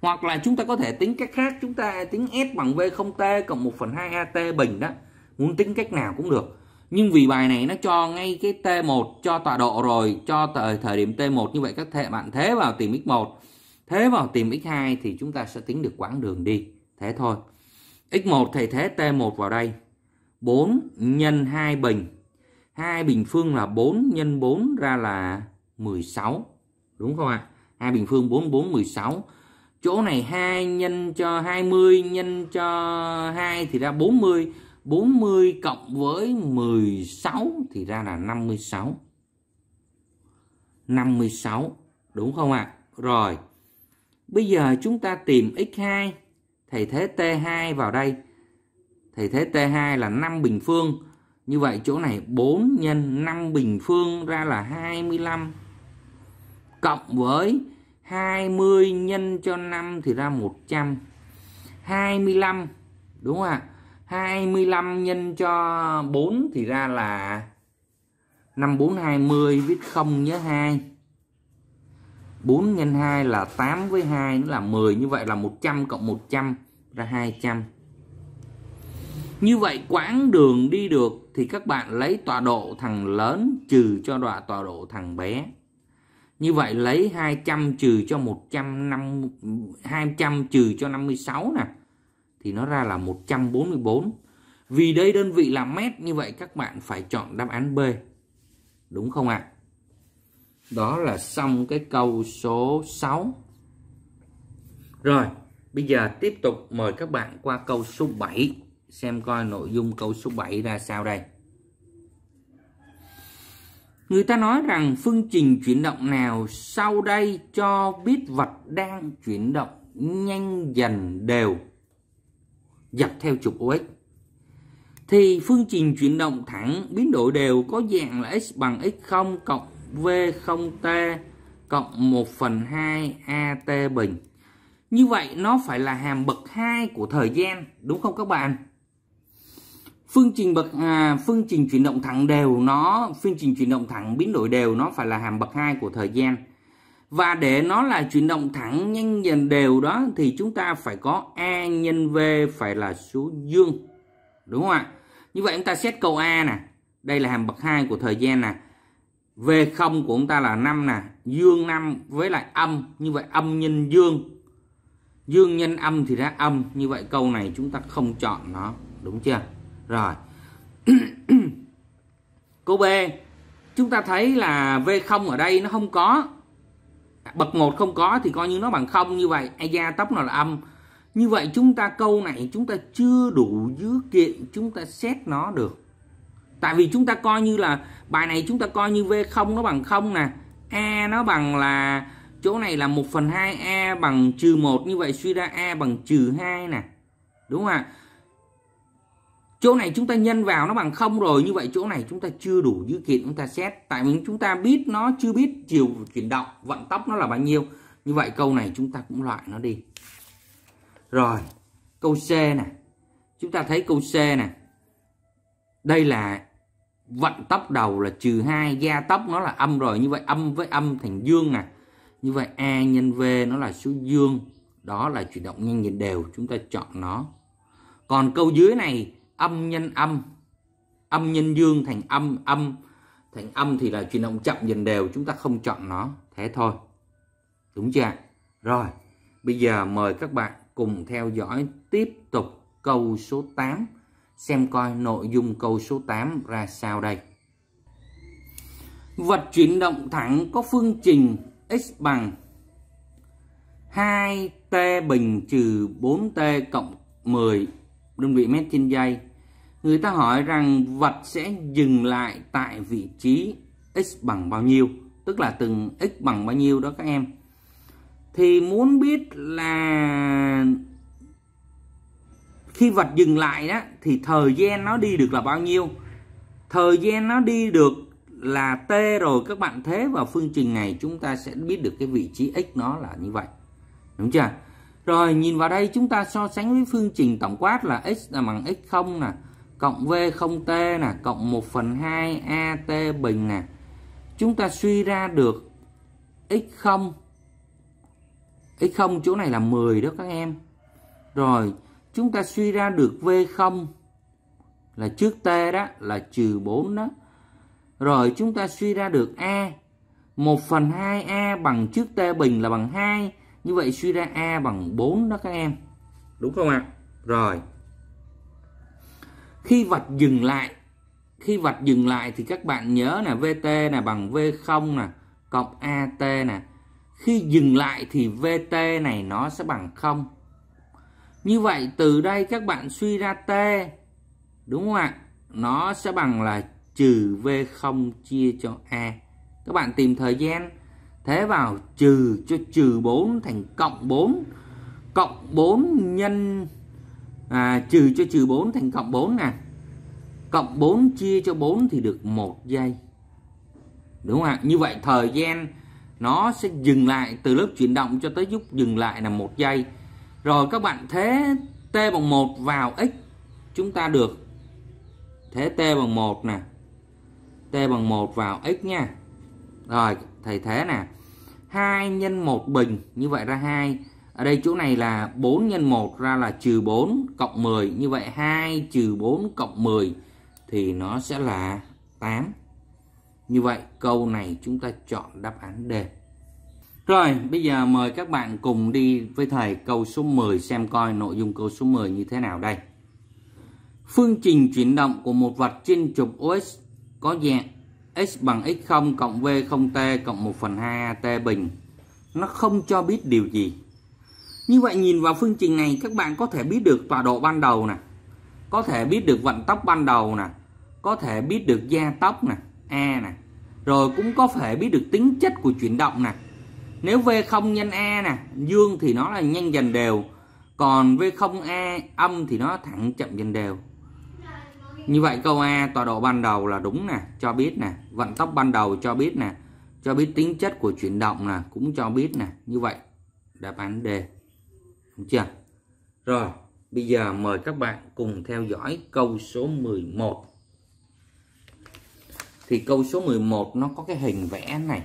S1: Hoặc là chúng ta có thể tính cách khác chúng ta tính s bằng v không t cộng 1 phần 2 at bình đó. Muốn tính cách nào cũng được. Nhưng vì bài này nó cho ngay cái T1 cho tọa độ rồi, cho thời thời điểm T1 như vậy các thầy bạn thế vào tìm x1, thế vào tìm x2 thì chúng ta sẽ tính được quãng đường đi. Thế thôi. x1 thầy thế T1 vào đây. 4 nhân 2 bình. 2 bình phương là 4 nhân 4 ra là 16. Đúng không ạ? 2 bình phương 4 4 16. Chỗ này 2 nhân cho 20 nhân cho 2 thì ra 40. 40 cộng với 16 thì ra là 56. 56 đúng không ạ? Rồi. Bây giờ chúng ta tìm x2 thầy thế t2 vào đây thì thế T2 là 5 bình phương. Như vậy chỗ này 4 nhân 5 bình phương ra là 25. Cộng với 20 nhân cho 5 thì ra 100. 25 đúng không ạ? 25 nhân cho 4 thì ra là 5420 viết 0 nhớ 2. 4 nhân 2 là 8 với 2 nó là 10 như vậy là 100 cộng 100 ra 200. Như vậy quãng đường đi được thì các bạn lấy tọa độ thằng lớn trừ cho đoạn tọa độ thằng bé. Như vậy lấy 200 trừ cho 150 200 trừ cho 56 nè thì nó ra là 144. Vì đây đơn vị là mét như vậy các bạn phải chọn đáp án B. Đúng không ạ? À? Đó là xong cái câu số 6. Rồi, bây giờ tiếp tục mời các bạn qua câu số 7 xem coi nội dung câu số 7 ra sao đây. Người ta nói rằng phương trình chuyển động nào sau đây cho biết vật đang chuyển động nhanh dần đều dọc theo trục OX. Thì phương trình chuyển động thẳng biến đổi đều có dạng là x bằng x0 cộng v0t cộng 1 phần 2 at bình. Như vậy nó phải là hàm bậc 2 của thời gian đúng không các bạn? phương trình bậc à, phương trình chuyển động thẳng đều nó phương trình chuyển động thẳng biến đổi đều nó phải là hàm bậc hai của thời gian và để nó là chuyển động thẳng nhanh dần đều đó thì chúng ta phải có a nhân v phải là số dương đúng không ạ như vậy chúng ta xét câu a nè đây là hàm bậc hai của thời gian nè v không của chúng ta là 5 nè dương 5 với lại âm như vậy âm nhân dương dương nhân âm thì ra âm như vậy câu này chúng ta không chọn nó đúng chưa rồi. (clears throat) Cô B, chúng ta thấy là V0 ở đây nó không có. Bậc 1 không có thì coi như nó bằng không như vậy. Ai e da tóc nào là âm. Như vậy chúng ta câu này chúng ta chưa đủ dữ kiện chúng ta xét nó được. Tại vì chúng ta coi như là bài này chúng ta coi như V0 nó bằng không nè. A e nó bằng là chỗ này là 1 phần 2 A e bằng trừ 1 như vậy suy ra A bằng trừ 2 nè. Đúng không ạ? chỗ này chúng ta nhân vào nó bằng không rồi như vậy chỗ này chúng ta chưa đủ dữ kiện chúng ta xét tại vì chúng ta biết nó chưa biết chiều chuyển động vận tốc nó là bao nhiêu như vậy câu này chúng ta cũng loại nó đi rồi câu C này chúng ta thấy câu C này đây là vận tốc đầu là trừ hai gia tốc nó là âm rồi như vậy âm với âm thành dương nè à. như vậy A nhân V nó là số dương đó là chuyển động nhanh nhiệt đều chúng ta chọn nó còn câu dưới này âm nhân âm âm nhân dương thành âm âm thành âm thì là chuyển động chậm dần đều chúng ta không chọn nó thế thôi đúng chưa rồi bây giờ mời các bạn cùng theo dõi tiếp tục câu số 8 xem coi nội dung câu số 8 ra sao đây vật chuyển động thẳng có phương trình x bằng 2t bình trừ 4t cộng 10 đơn vị mét trên giây người ta hỏi rằng vật sẽ dừng lại tại vị trí x bằng bao nhiêu tức là từng x bằng bao nhiêu đó các em thì muốn biết là khi vật dừng lại đó thì thời gian nó đi được là bao nhiêu thời gian nó đi được là t rồi các bạn thế vào phương trình này chúng ta sẽ biết được cái vị trí x nó là như vậy đúng chưa rồi nhìn vào đây chúng ta so sánh với phương trình tổng quát là x là bằng x0 nè cộng v không t nè cộng 1 phần 2 at bình nè chúng ta suy ra được x0 x0 chỗ này là 10 đó các em rồi chúng ta suy ra được v0 là trước t đó là trừ 4 đó rồi chúng ta suy ra được a 1 phần 2 a bằng trước t bình là bằng 2 như vậy suy ra a bằng 4 đó các em đúng không ạ à? rồi khi vật dừng lại khi vật dừng lại thì các bạn nhớ là VT là bằng V0 nè cộng AT nè khi dừng lại thì VT này nó sẽ bằng 0 như vậy từ đây các bạn suy ra T đúng không ạ nó sẽ bằng là trừ V0 chia cho A các bạn tìm thời gian thế vào trừ cho trừ 4 thành cộng 4 cộng 4 nhân à, trừ cho trừ 4 thành cộng 4 nè cộng 4 chia cho 4 thì được một giây đúng không ạ như vậy thời gian nó sẽ dừng lại từ lớp chuyển động cho tới lúc dừng lại là một giây rồi các bạn thế t bằng 1 vào x chúng ta được thế t bằng 1 nè t bằng 1 vào x nha rồi thầy thế nè 2 nhân 1 bình như vậy ra 2 ở đây chỗ này là 4 nhân 1 ra là trừ 4 cộng 10 như vậy 2 trừ 4 cộng 10 thì nó sẽ là 8 như vậy câu này chúng ta chọn đáp án D rồi bây giờ mời các bạn cùng đi với thầy câu số 10 xem coi nội dung câu số 10 như thế nào đây phương trình chuyển động của một vật trên trục OS có dạng x bằng x0 cộng v0t cộng 1 phần 2 t bình nó không cho biết điều gì như vậy nhìn vào phương trình này các bạn có thể biết được tọa độ ban đầu nè, có thể biết được vận tốc ban đầu nè, có thể biết được gia tốc nè, A nè, rồi cũng có thể biết được tính chất của chuyển động nè. Nếu V0 nhân A nè, dương thì nó là nhanh dần đều, còn V0A âm thì nó thẳng chậm dần đều. Như vậy câu A tọa độ ban đầu là đúng nè, cho biết nè, vận tốc ban đầu cho biết nè, cho biết tính chất của chuyển động nè, cũng cho biết nè. Như vậy đáp án D. Đúng chưa? Rồi, bây giờ mời các bạn cùng theo dõi câu số 11. Thì câu số 11 nó có cái hình vẽ này.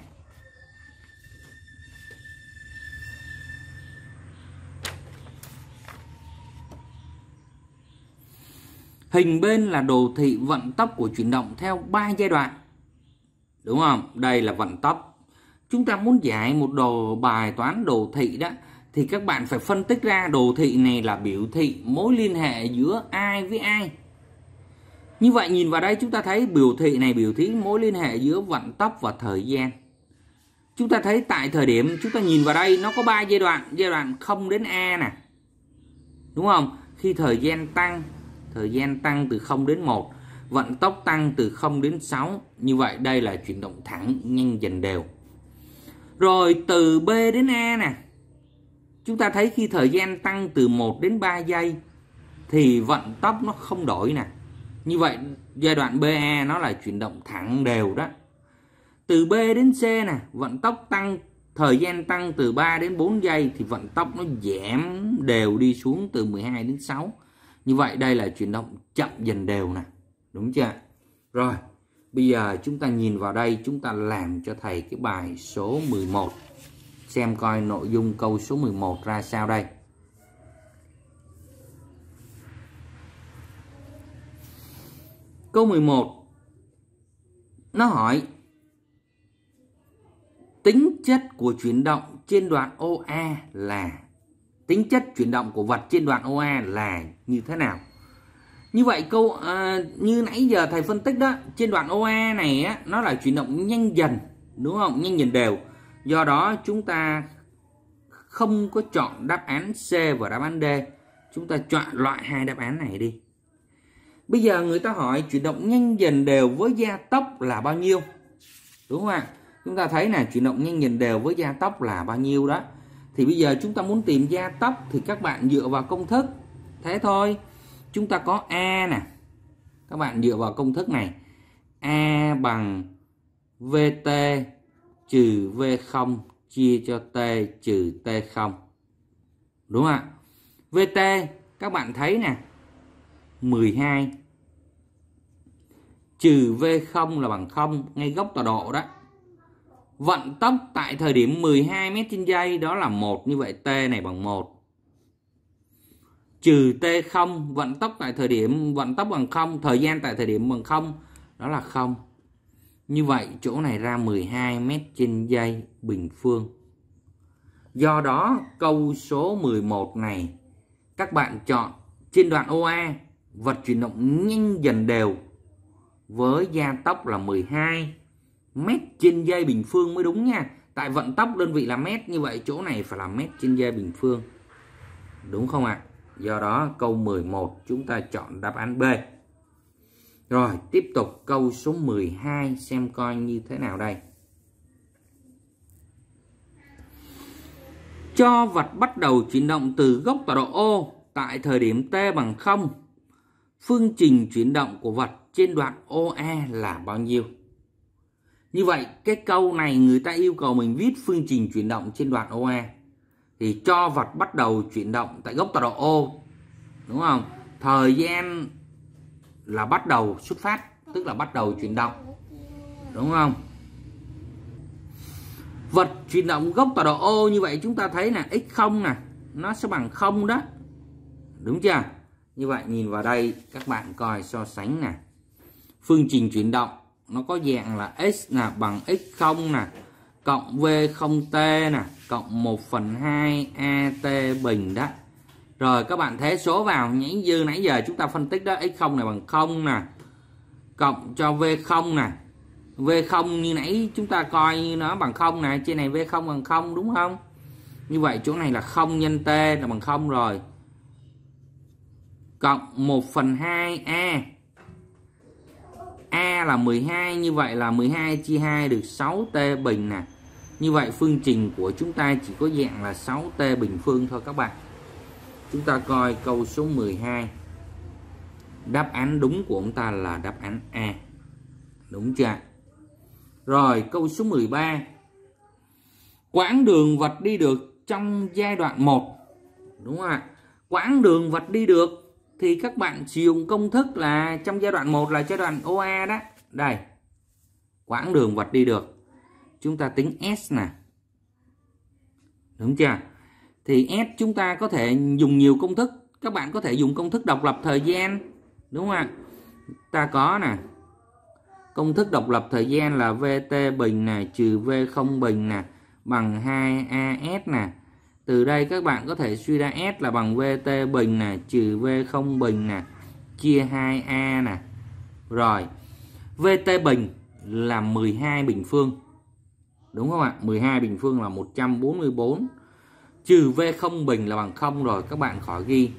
S1: Hình bên là đồ thị vận tốc của chuyển động theo 3 giai đoạn. Đúng không? Đây là vận tốc. Chúng ta muốn giải một đồ bài toán đồ thị đó thì các bạn phải phân tích ra đồ thị này là biểu thị mối liên hệ giữa ai với ai như vậy nhìn vào đây chúng ta thấy biểu thị này biểu thị mối liên hệ giữa vận tốc và thời gian chúng ta thấy tại thời điểm chúng ta nhìn vào đây nó có 3 giai đoạn giai đoạn 0 đến A nè đúng không khi thời gian tăng thời gian tăng từ 0 đến 1 vận tốc tăng từ 0 đến 6 như vậy đây là chuyển động thẳng nhanh dần đều rồi từ B đến A nè Chúng ta thấy khi thời gian tăng từ 1 đến 3 giây thì vận tốc nó không đổi nè. Như vậy giai đoạn ba e nó là chuyển động thẳng đều đó. Từ B đến C nè, vận tốc tăng thời gian tăng từ 3 đến 4 giây thì vận tốc nó giảm đều đi xuống từ 12 đến 6. Như vậy đây là chuyển động chậm dần đều nè. Đúng chưa? Rồi, bây giờ chúng ta nhìn vào đây chúng ta làm cho thầy cái bài số 11 xem coi nội dung câu số 11 ra sao đây. Câu 11 nó hỏi tính chất của chuyển động trên đoạn OA là tính chất chuyển động của vật trên đoạn OA là như thế nào? Như vậy câu à, như nãy giờ thầy phân tích đó, trên đoạn OA này á nó là chuyển động nhanh dần, đúng không? Nhanh dần đều Do đó chúng ta không có chọn đáp án C và đáp án D. Chúng ta chọn loại hai đáp án này đi. Bây giờ người ta hỏi chuyển động nhanh dần đều với gia tốc là bao nhiêu? Đúng không ạ? Chúng ta thấy là chuyển động nhanh dần đều với gia tốc là bao nhiêu đó. Thì bây giờ chúng ta muốn tìm gia tốc thì các bạn dựa vào công thức. Thế thôi. Chúng ta có A nè. Các bạn dựa vào công thức này. A bằng VT trừ V0 chia cho T trừ T0. Đúng không ạ? VT các bạn thấy nè. 12 trừ V0 là bằng 0 ngay góc tọa độ đó. Vận tốc tại thời điểm 12 m trên giây đó là 1 như vậy T này bằng 1. Trừ T0 vận tốc tại thời điểm vận tốc bằng 0, thời gian tại thời điểm bằng 0 đó là 0. Như vậy chỗ này ra 12 mét trên giây bình phương. Do đó câu số 11 này các bạn chọn trên đoạn OA vật chuyển động nhanh dần đều với gia tốc là 12 mét trên giây bình phương mới đúng nha. Tại vận tốc đơn vị là mét như vậy chỗ này phải là mét trên giây bình phương. Đúng không ạ? À? Do đó câu 11 chúng ta chọn đáp án B. Rồi tiếp tục câu số 12 xem coi như thế nào đây. Cho vật bắt đầu chuyển động từ gốc tọa độ O tại thời điểm t bằng 0. Phương trình chuyển động của vật trên đoạn Oe là bao nhiêu? Như vậy cái câu này người ta yêu cầu mình viết phương trình chuyển động trên đoạn Oe Thì cho vật bắt đầu chuyển động tại gốc tọa độ O. Đúng không? Thời gian là bắt đầu xuất phát tức là bắt đầu chuyển động đúng không vật chuyển động gốc tọa độ ô như vậy chúng ta thấy là x0 nè nó sẽ bằng không đó đúng chưa như vậy nhìn vào đây các bạn coi so sánh nè phương trình chuyển động nó có dạng là x là bằng x0 nè cộng v0t nè cộng 1 phần 2 at bình đó rồi các bạn thế số vào những dư nãy giờ chúng ta phân tích đó x0 này bằng 0 nè cộng cho v0 nè v0 như nãy chúng ta coi như nó bằng 0 nè trên này v0 bằng 0 đúng không như vậy chỗ này là 0 nhân t là bằng 0 rồi cộng 1 phần 2 a a là 12 như vậy là 12 chia 2 được 6t bình nè như vậy phương trình của chúng ta chỉ có dạng là 6t bình phương thôi các bạn chúng ta coi câu số 12 đáp án đúng của ông ta là đáp án A đúng chưa rồi câu số 13 quãng đường vật đi được trong giai đoạn 1 đúng không ạ quãng đường vật đi được thì các bạn sử dụng công thức là trong giai đoạn 1 là giai đoạn OA đó đây quãng đường vật đi được chúng ta tính S nè đúng chưa thì S chúng ta có thể dùng nhiều công thức các bạn có thể dùng công thức độc lập thời gian đúng không ạ ta có nè công thức độc lập thời gian là VT bình này trừ V0 bình nè bằng 2AS nè từ đây các bạn có thể suy ra S là bằng VT bình nè trừ V0 bình nè chia 2A nè rồi VT bình là 12 bình phương đúng không ạ 12 bình phương là 144 trừ v không bình là bằng 0 rồi các bạn khỏi ghi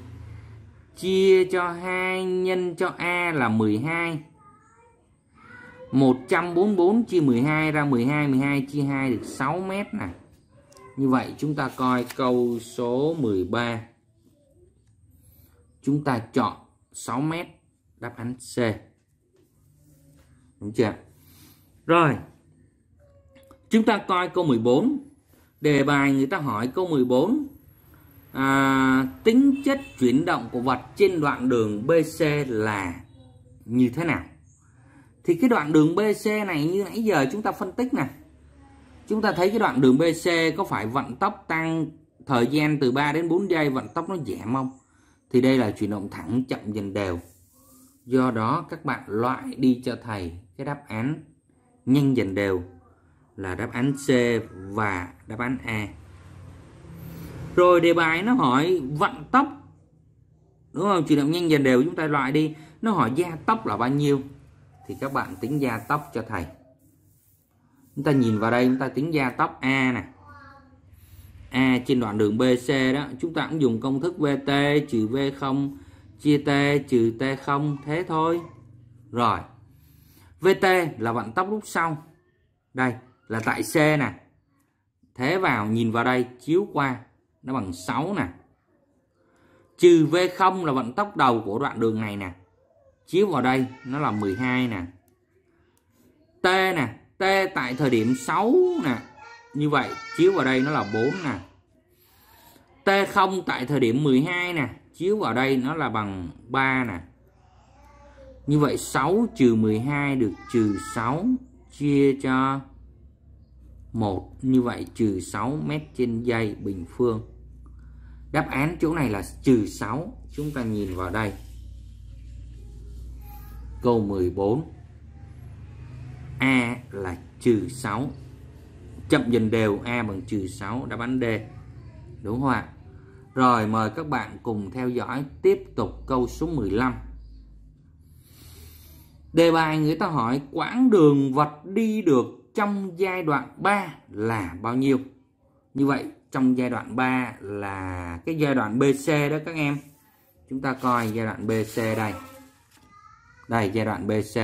S1: chia cho 2 nhân cho A là 12 144 chia 12 ra 12 12 chia 2 được 6 mét này như vậy chúng ta coi câu số 13 chúng ta chọn 6 mét đáp án C đúng chưa rồi chúng ta coi câu 14 đề bài người ta hỏi câu 14 à, tính chất chuyển động của vật trên đoạn đường BC là như thế nào thì cái đoạn đường BC này như nãy giờ chúng ta phân tích này chúng ta thấy cái đoạn đường BC có phải vận tốc tăng thời gian từ 3 đến 4 giây vận tốc nó giảm không thì đây là chuyển động thẳng chậm dần đều do đó các bạn loại đi cho thầy cái đáp án nhanh dần đều là đáp án C và đáp án E. Rồi đề bài nó hỏi vận tốc. Đúng không? Chuyển động nhanh dần đều chúng ta loại đi. Nó hỏi gia tốc là bao nhiêu? Thì các bạn tính gia tốc cho thầy. Chúng ta nhìn vào đây chúng ta tính gia tốc A nè. A trên đoạn đường BC đó, chúng ta cũng dùng công thức VT trừ V0 chia T trừ T0 thế thôi. Rồi. VT là vận tốc lúc sau. Đây, là tại C nè thế vào nhìn vào đây chiếu qua nó bằng 6 nè trừ V0 là vận tốc đầu của đoạn đường này nè chiếu vào đây nó là 12 nè T nè T tại thời điểm 6 nè như vậy chiếu vào đây nó là 4 nè T0 tại thời điểm 12 nè chiếu vào đây nó là bằng 3 nè như vậy 6 trừ 12 được trừ 6 chia cho 1 như vậy trừ 6 mét trên giây bình phương đáp án chỗ này là trừ 6 chúng ta nhìn vào đây câu 14 A là trừ 6 chậm dần đều A bằng trừ 6 đáp án D đúng không ạ rồi mời các bạn cùng theo dõi tiếp tục câu số 15 đề bài người ta hỏi quãng đường vật đi được trong giai đoạn 3 là bao nhiêu như vậy trong giai đoạn 3 là cái giai đoạn BC đó các em chúng ta coi giai đoạn BC đây đây giai đoạn BC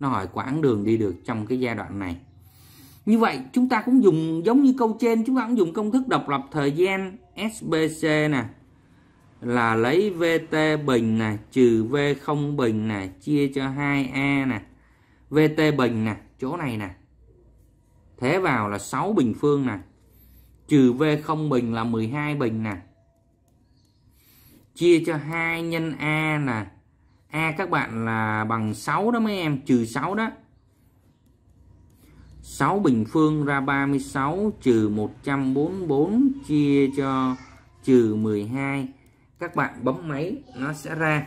S1: nó hỏi quãng đường đi được trong cái giai đoạn này như vậy chúng ta cũng dùng giống như câu trên chúng ta cũng dùng công thức độc lập thời gian SBC nè là lấy VT bình nè trừ V0 bình nè chia cho 2A nè VT bình nè chỗ này nè thế vào là 6 bình phương nè trừ V0 bình là 12 bình nè chia cho 2 nhân A nè A các bạn là bằng 6 đó mấy em trừ 6 đó 6 bình phương ra 36 trừ 144 chia cho trừ 12 các bạn bấm máy nó sẽ ra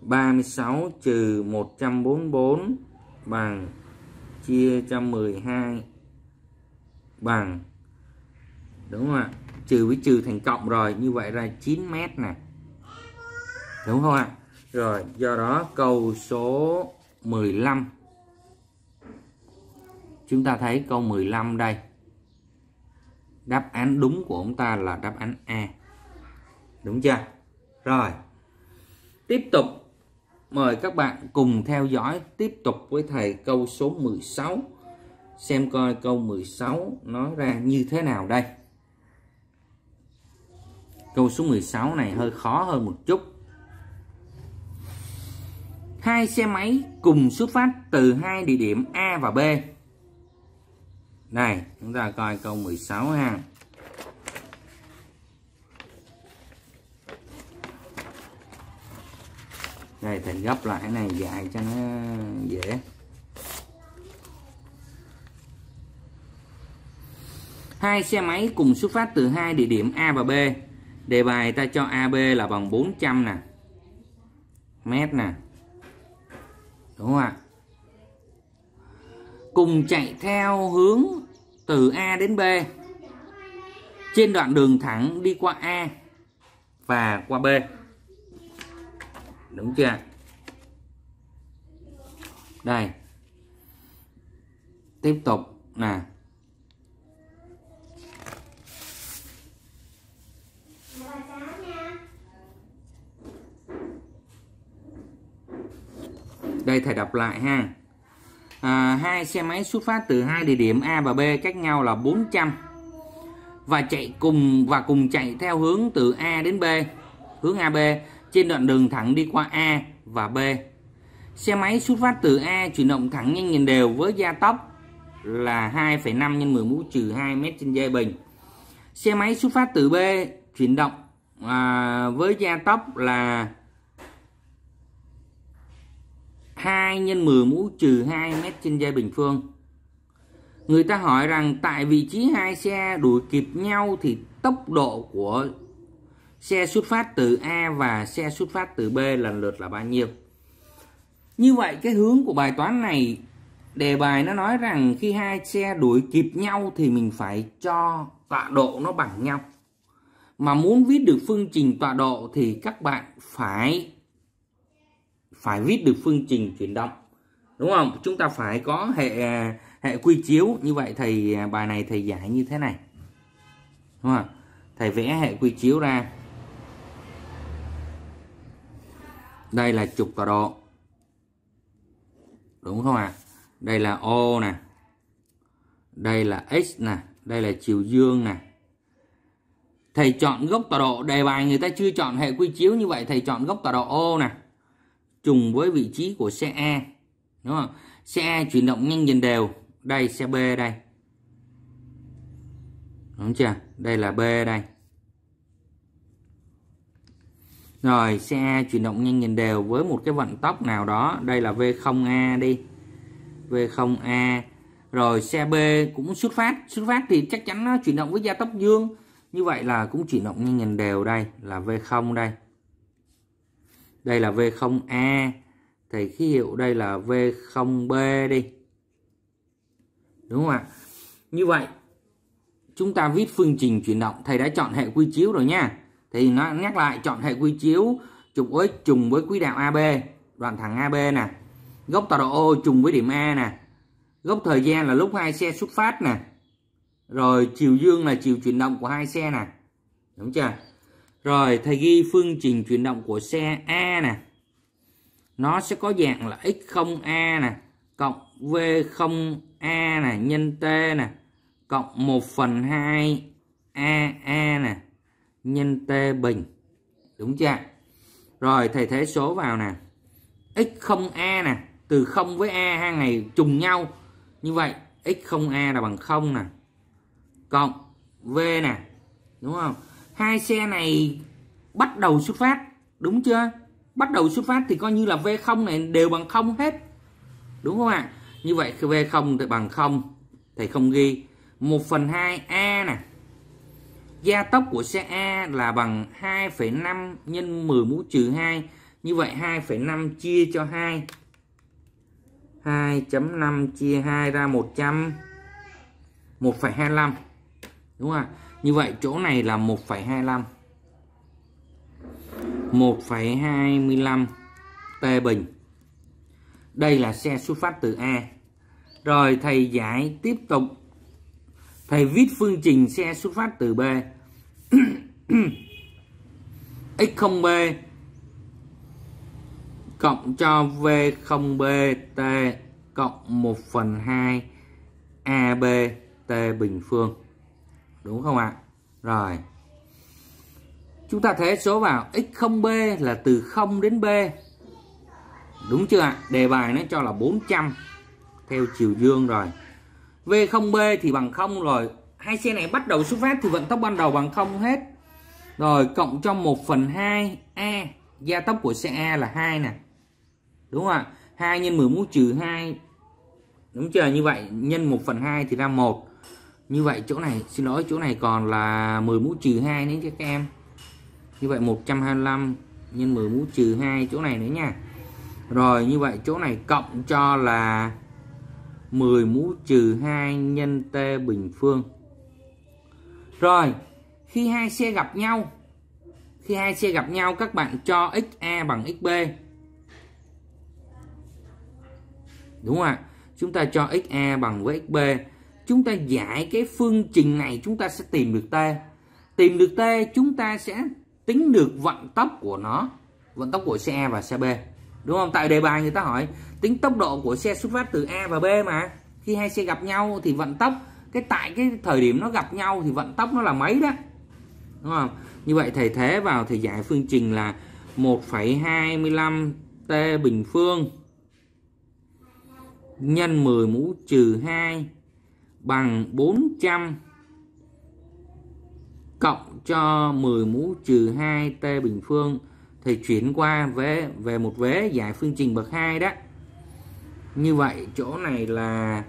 S1: 36 trừ 144 bằng chia cho 12 bằng đúng không ạ trừ với trừ thành cộng rồi như vậy ra 9 mét nè đúng không ạ rồi do đó câu số 15 chúng ta thấy câu 15 đây đáp án đúng của chúng ta là đáp án A đúng chưa rồi tiếp tục Mời các bạn cùng theo dõi tiếp tục với thầy câu số 16 Xem coi câu 16 nói ra như thế nào đây Câu số 16 này hơi khó hơn một chút Hai xe máy cùng xuất phát từ hai địa điểm A và B Này chúng ta coi câu 16 ha đây thì gấp lại cái này dài cho nó dễ hai xe máy cùng xuất phát từ hai địa điểm A và B đề bài ta cho AB là bằng 400 nè mét nè đúng không ạ cùng chạy theo hướng từ A đến B trên đoạn đường thẳng đi qua A và qua B đúng chưa đây tiếp tục nè đây thầy đọc lại ha à, hai xe máy xuất phát từ hai địa điểm A và B cách nhau là 400 và chạy cùng và cùng chạy theo hướng từ A đến B hướng AB trên đoạn đường thẳng đi qua A và B. Xe máy xuất phát từ A chuyển động thẳng nhanh nhìn đều với gia tốc là 2,5 nhân 10 mũ trừ 2 m trên giây bình. Xe máy xuất phát từ B chuyển động à, với gia tốc là 2 nhân 10 mũ trừ 2 m trên giây bình phương. Người ta hỏi rằng tại vị trí hai xe đuổi kịp nhau thì tốc độ của xe xuất phát từ A và xe xuất phát từ B lần lượt là bao nhiêu như vậy cái hướng của bài toán này đề bài nó nói rằng khi hai xe đuổi kịp nhau thì mình phải cho tọa độ nó bằng nhau mà muốn viết được phương trình tọa độ thì các bạn phải phải viết được phương trình chuyển động đúng không chúng ta phải có hệ hệ quy chiếu như vậy thầy bài này thầy giải như thế này đúng không thầy vẽ hệ quy chiếu ra đây là trục tọa độ đúng không ạ à? đây là O nè đây là X nè đây là chiều dương nè thầy chọn gốc tọa độ đề bài người ta chưa chọn hệ quy chiếu như vậy thầy chọn gốc tọa độ O nè trùng với vị trí của xe A đúng không xe A chuyển động nhanh dần đều đây xe B đây đúng chưa đây là B đây rồi xe chuyển động nhanh nhìn đều với một cái vận tốc nào đó Đây là V0A đi V0A Rồi xe B cũng xuất phát Xuất phát thì chắc chắn nó chuyển động với gia tốc dương Như vậy là cũng chuyển động nhanh nhìn đều đây Là V0 đây Đây là V0A Thì ký hiệu đây là V0B đi Đúng không ạ Như vậy Chúng ta viết phương trình chuyển động Thầy đã chọn hệ quy chiếu rồi nha thì nó nhắc lại chọn hệ quy chiếu trùng với trùng với quỹ đạo AB đoạn thẳng AB nè gốc tọa độ O trùng với điểm A nè gốc thời gian là lúc hai xe xuất phát nè rồi chiều dương là chiều chuyển động của hai xe nè đúng chưa rồi thầy ghi phương trình chuyển động của xe A nè nó sẽ có dạng là x0a nè cộng v0a nè nhân t nè cộng 1 phần 2 A nè nhân t bình đúng chưa rồi thầy thế số vào nè x không a nè từ 0 với a hai ngày trùng nhau như vậy x không a là bằng 0 nè cộng v nè đúng không hai xe này bắt đầu xuất phát đúng chưa bắt đầu xuất phát thì coi như là v0 này đều bằng 0 hết đúng không ạ à? như vậy v0 thì bằng 0 thầy không ghi 1 phần 2 a nè gia tốc của xe A là bằng 2,5 nhân 10 mũ trừ 2 như vậy 2,5 chia cho 2 2.5 chia 2 ra 100 1,25 đúng không như vậy chỗ này là 1,25 1,25 T bình đây là xe xuất phát từ A rồi thầy giải tiếp tục Thầy viết phương trình xe xuất phát từ B. (coughs) X0B cộng cho V0BT cộng 1 phần 2 ABT bình phương. Đúng không ạ? Rồi. Chúng ta thế số vào X0B là từ 0 đến B. Đúng chưa ạ? Đề bài nó cho là 400 theo chiều dương rồi. V0B thì bằng 0 rồi hai xe này bắt đầu xuất phát thì vận tốc ban đầu bằng 0 hết rồi cộng cho 1 phần 2 A gia tốc của xe A là 2 nè đúng không ạ 2 nhân 10 mũ trừ 2 đúng chưa như vậy nhân 1 phần 2 thì ra 1 như vậy chỗ này xin lỗi chỗ này còn là 10 mũ trừ 2 nữa cho các em như vậy 125 nhân 10 mũ trừ 2 chỗ này nữa nha rồi như vậy chỗ này cộng cho là 10 mũ trừ 2 nhân t bình phương. Rồi, khi hai xe gặp nhau, khi hai xe gặp nhau các bạn cho xa bằng xb. Đúng không ạ? Chúng ta cho xa bằng với xb. Chúng ta giải cái phương trình này chúng ta sẽ tìm được t. Tìm được t chúng ta sẽ tính được vận tốc của nó, vận tốc của xe A và xe B đúng không tại đề bài người ta hỏi tính tốc độ của xe xuất phát từ A và B mà khi hai xe gặp nhau thì vận tốc cái tại cái thời điểm nó gặp nhau thì vận tốc nó là mấy đó đúng không như vậy thầy thế vào thì giải phương trình là 1,25 t bình phương nhân 10 mũ trừ 2 bằng 400 cộng cho 10 mũ trừ 2 t bình phương thì chuyển qua về về một vế giải phương trình bậc 2 đó như vậy chỗ này là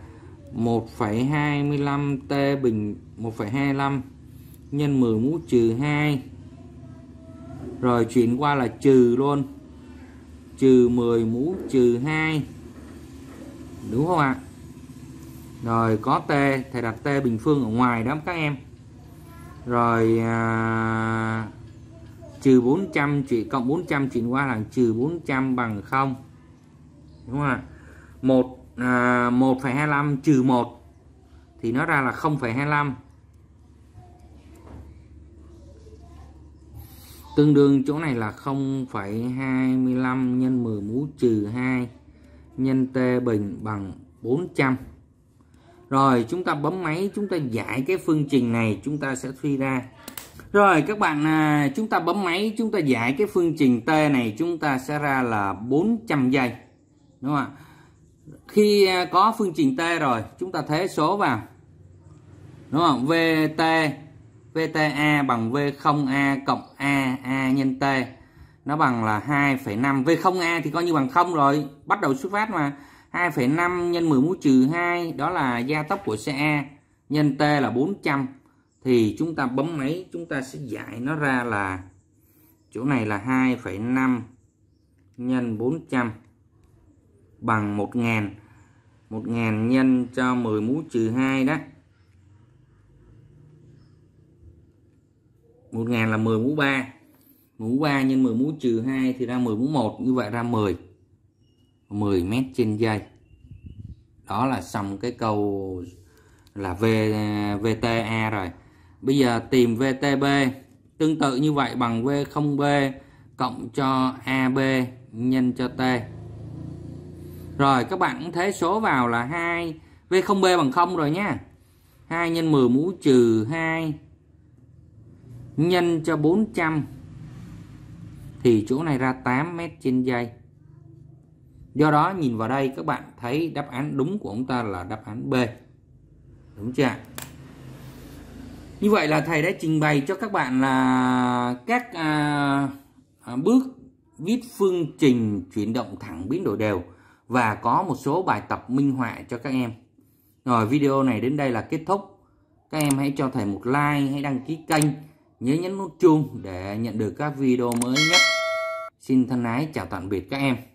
S1: 1,25 t bình 1,25 nhân 10 mũ trừ 2 rồi chuyển qua là trừ luôn trừ 10 mũ trừ 2 đúng không ạ rồi có t thầy đặt t bình phương ở ngoài đó các em rồi à, trừ 400 chuyển cộng 400 chuyển qua là trừ 400 bằng 0 đúng không ạ 1 à, 1,25 trừ 1 thì nó ra là 0,25 tương đương chỗ này là 0,25 nhân 10 mũ trừ 2 nhân t bình bằng 400 rồi chúng ta bấm máy chúng ta giải cái phương trình này chúng ta sẽ suy ra rồi các bạn à, chúng ta bấm máy chúng ta giải cái phương trình T này chúng ta sẽ ra là 400 giây. Đúng không ạ? Khi à, có phương trình T rồi chúng ta thế số vào. Đúng không? VT VTA bằng V0A cộng A A nhân T nó bằng là 2,5 V0A thì coi như bằng không rồi bắt đầu xuất phát mà 2,5 nhân 10 mũ trừ 2 đó là gia tốc của xe A nhân T là 400 thì chúng ta bấm máy chúng ta sẽ giải nó ra là chỗ này là 2,5 nhân 400 bằng 1.000 1.000 nhân cho 10 mũ trừ 2 đó 1.000 là 10 mũ 3 mũ 3 nhân 10 mũ trừ 2 thì ra 10 mũ 1 như vậy ra 10 10 mét trên giây đó là xong cái câu là v vta rồi Bây giờ tìm VTB tương tự như vậy bằng V0B cộng cho AB nhân cho T. Rồi các bạn thế số vào là 2 V0B bằng 0 rồi nha. 2 nhân 10 mũ trừ 2 nhân cho 400 thì chỗ này ra 8 mét trên giây. Do đó nhìn vào đây các bạn thấy đáp án đúng của chúng ta là đáp án B. Đúng chưa ạ? như vậy là thầy đã trình bày cho các bạn là các à, à, bước viết phương trình chuyển động thẳng biến đổi đều và có một số bài tập minh họa cho các em rồi video này đến đây là kết thúc các em hãy cho thầy một like hãy đăng ký kênh nhớ nhấn nút chuông để nhận được các video mới nhất xin thân ái chào tạm biệt các em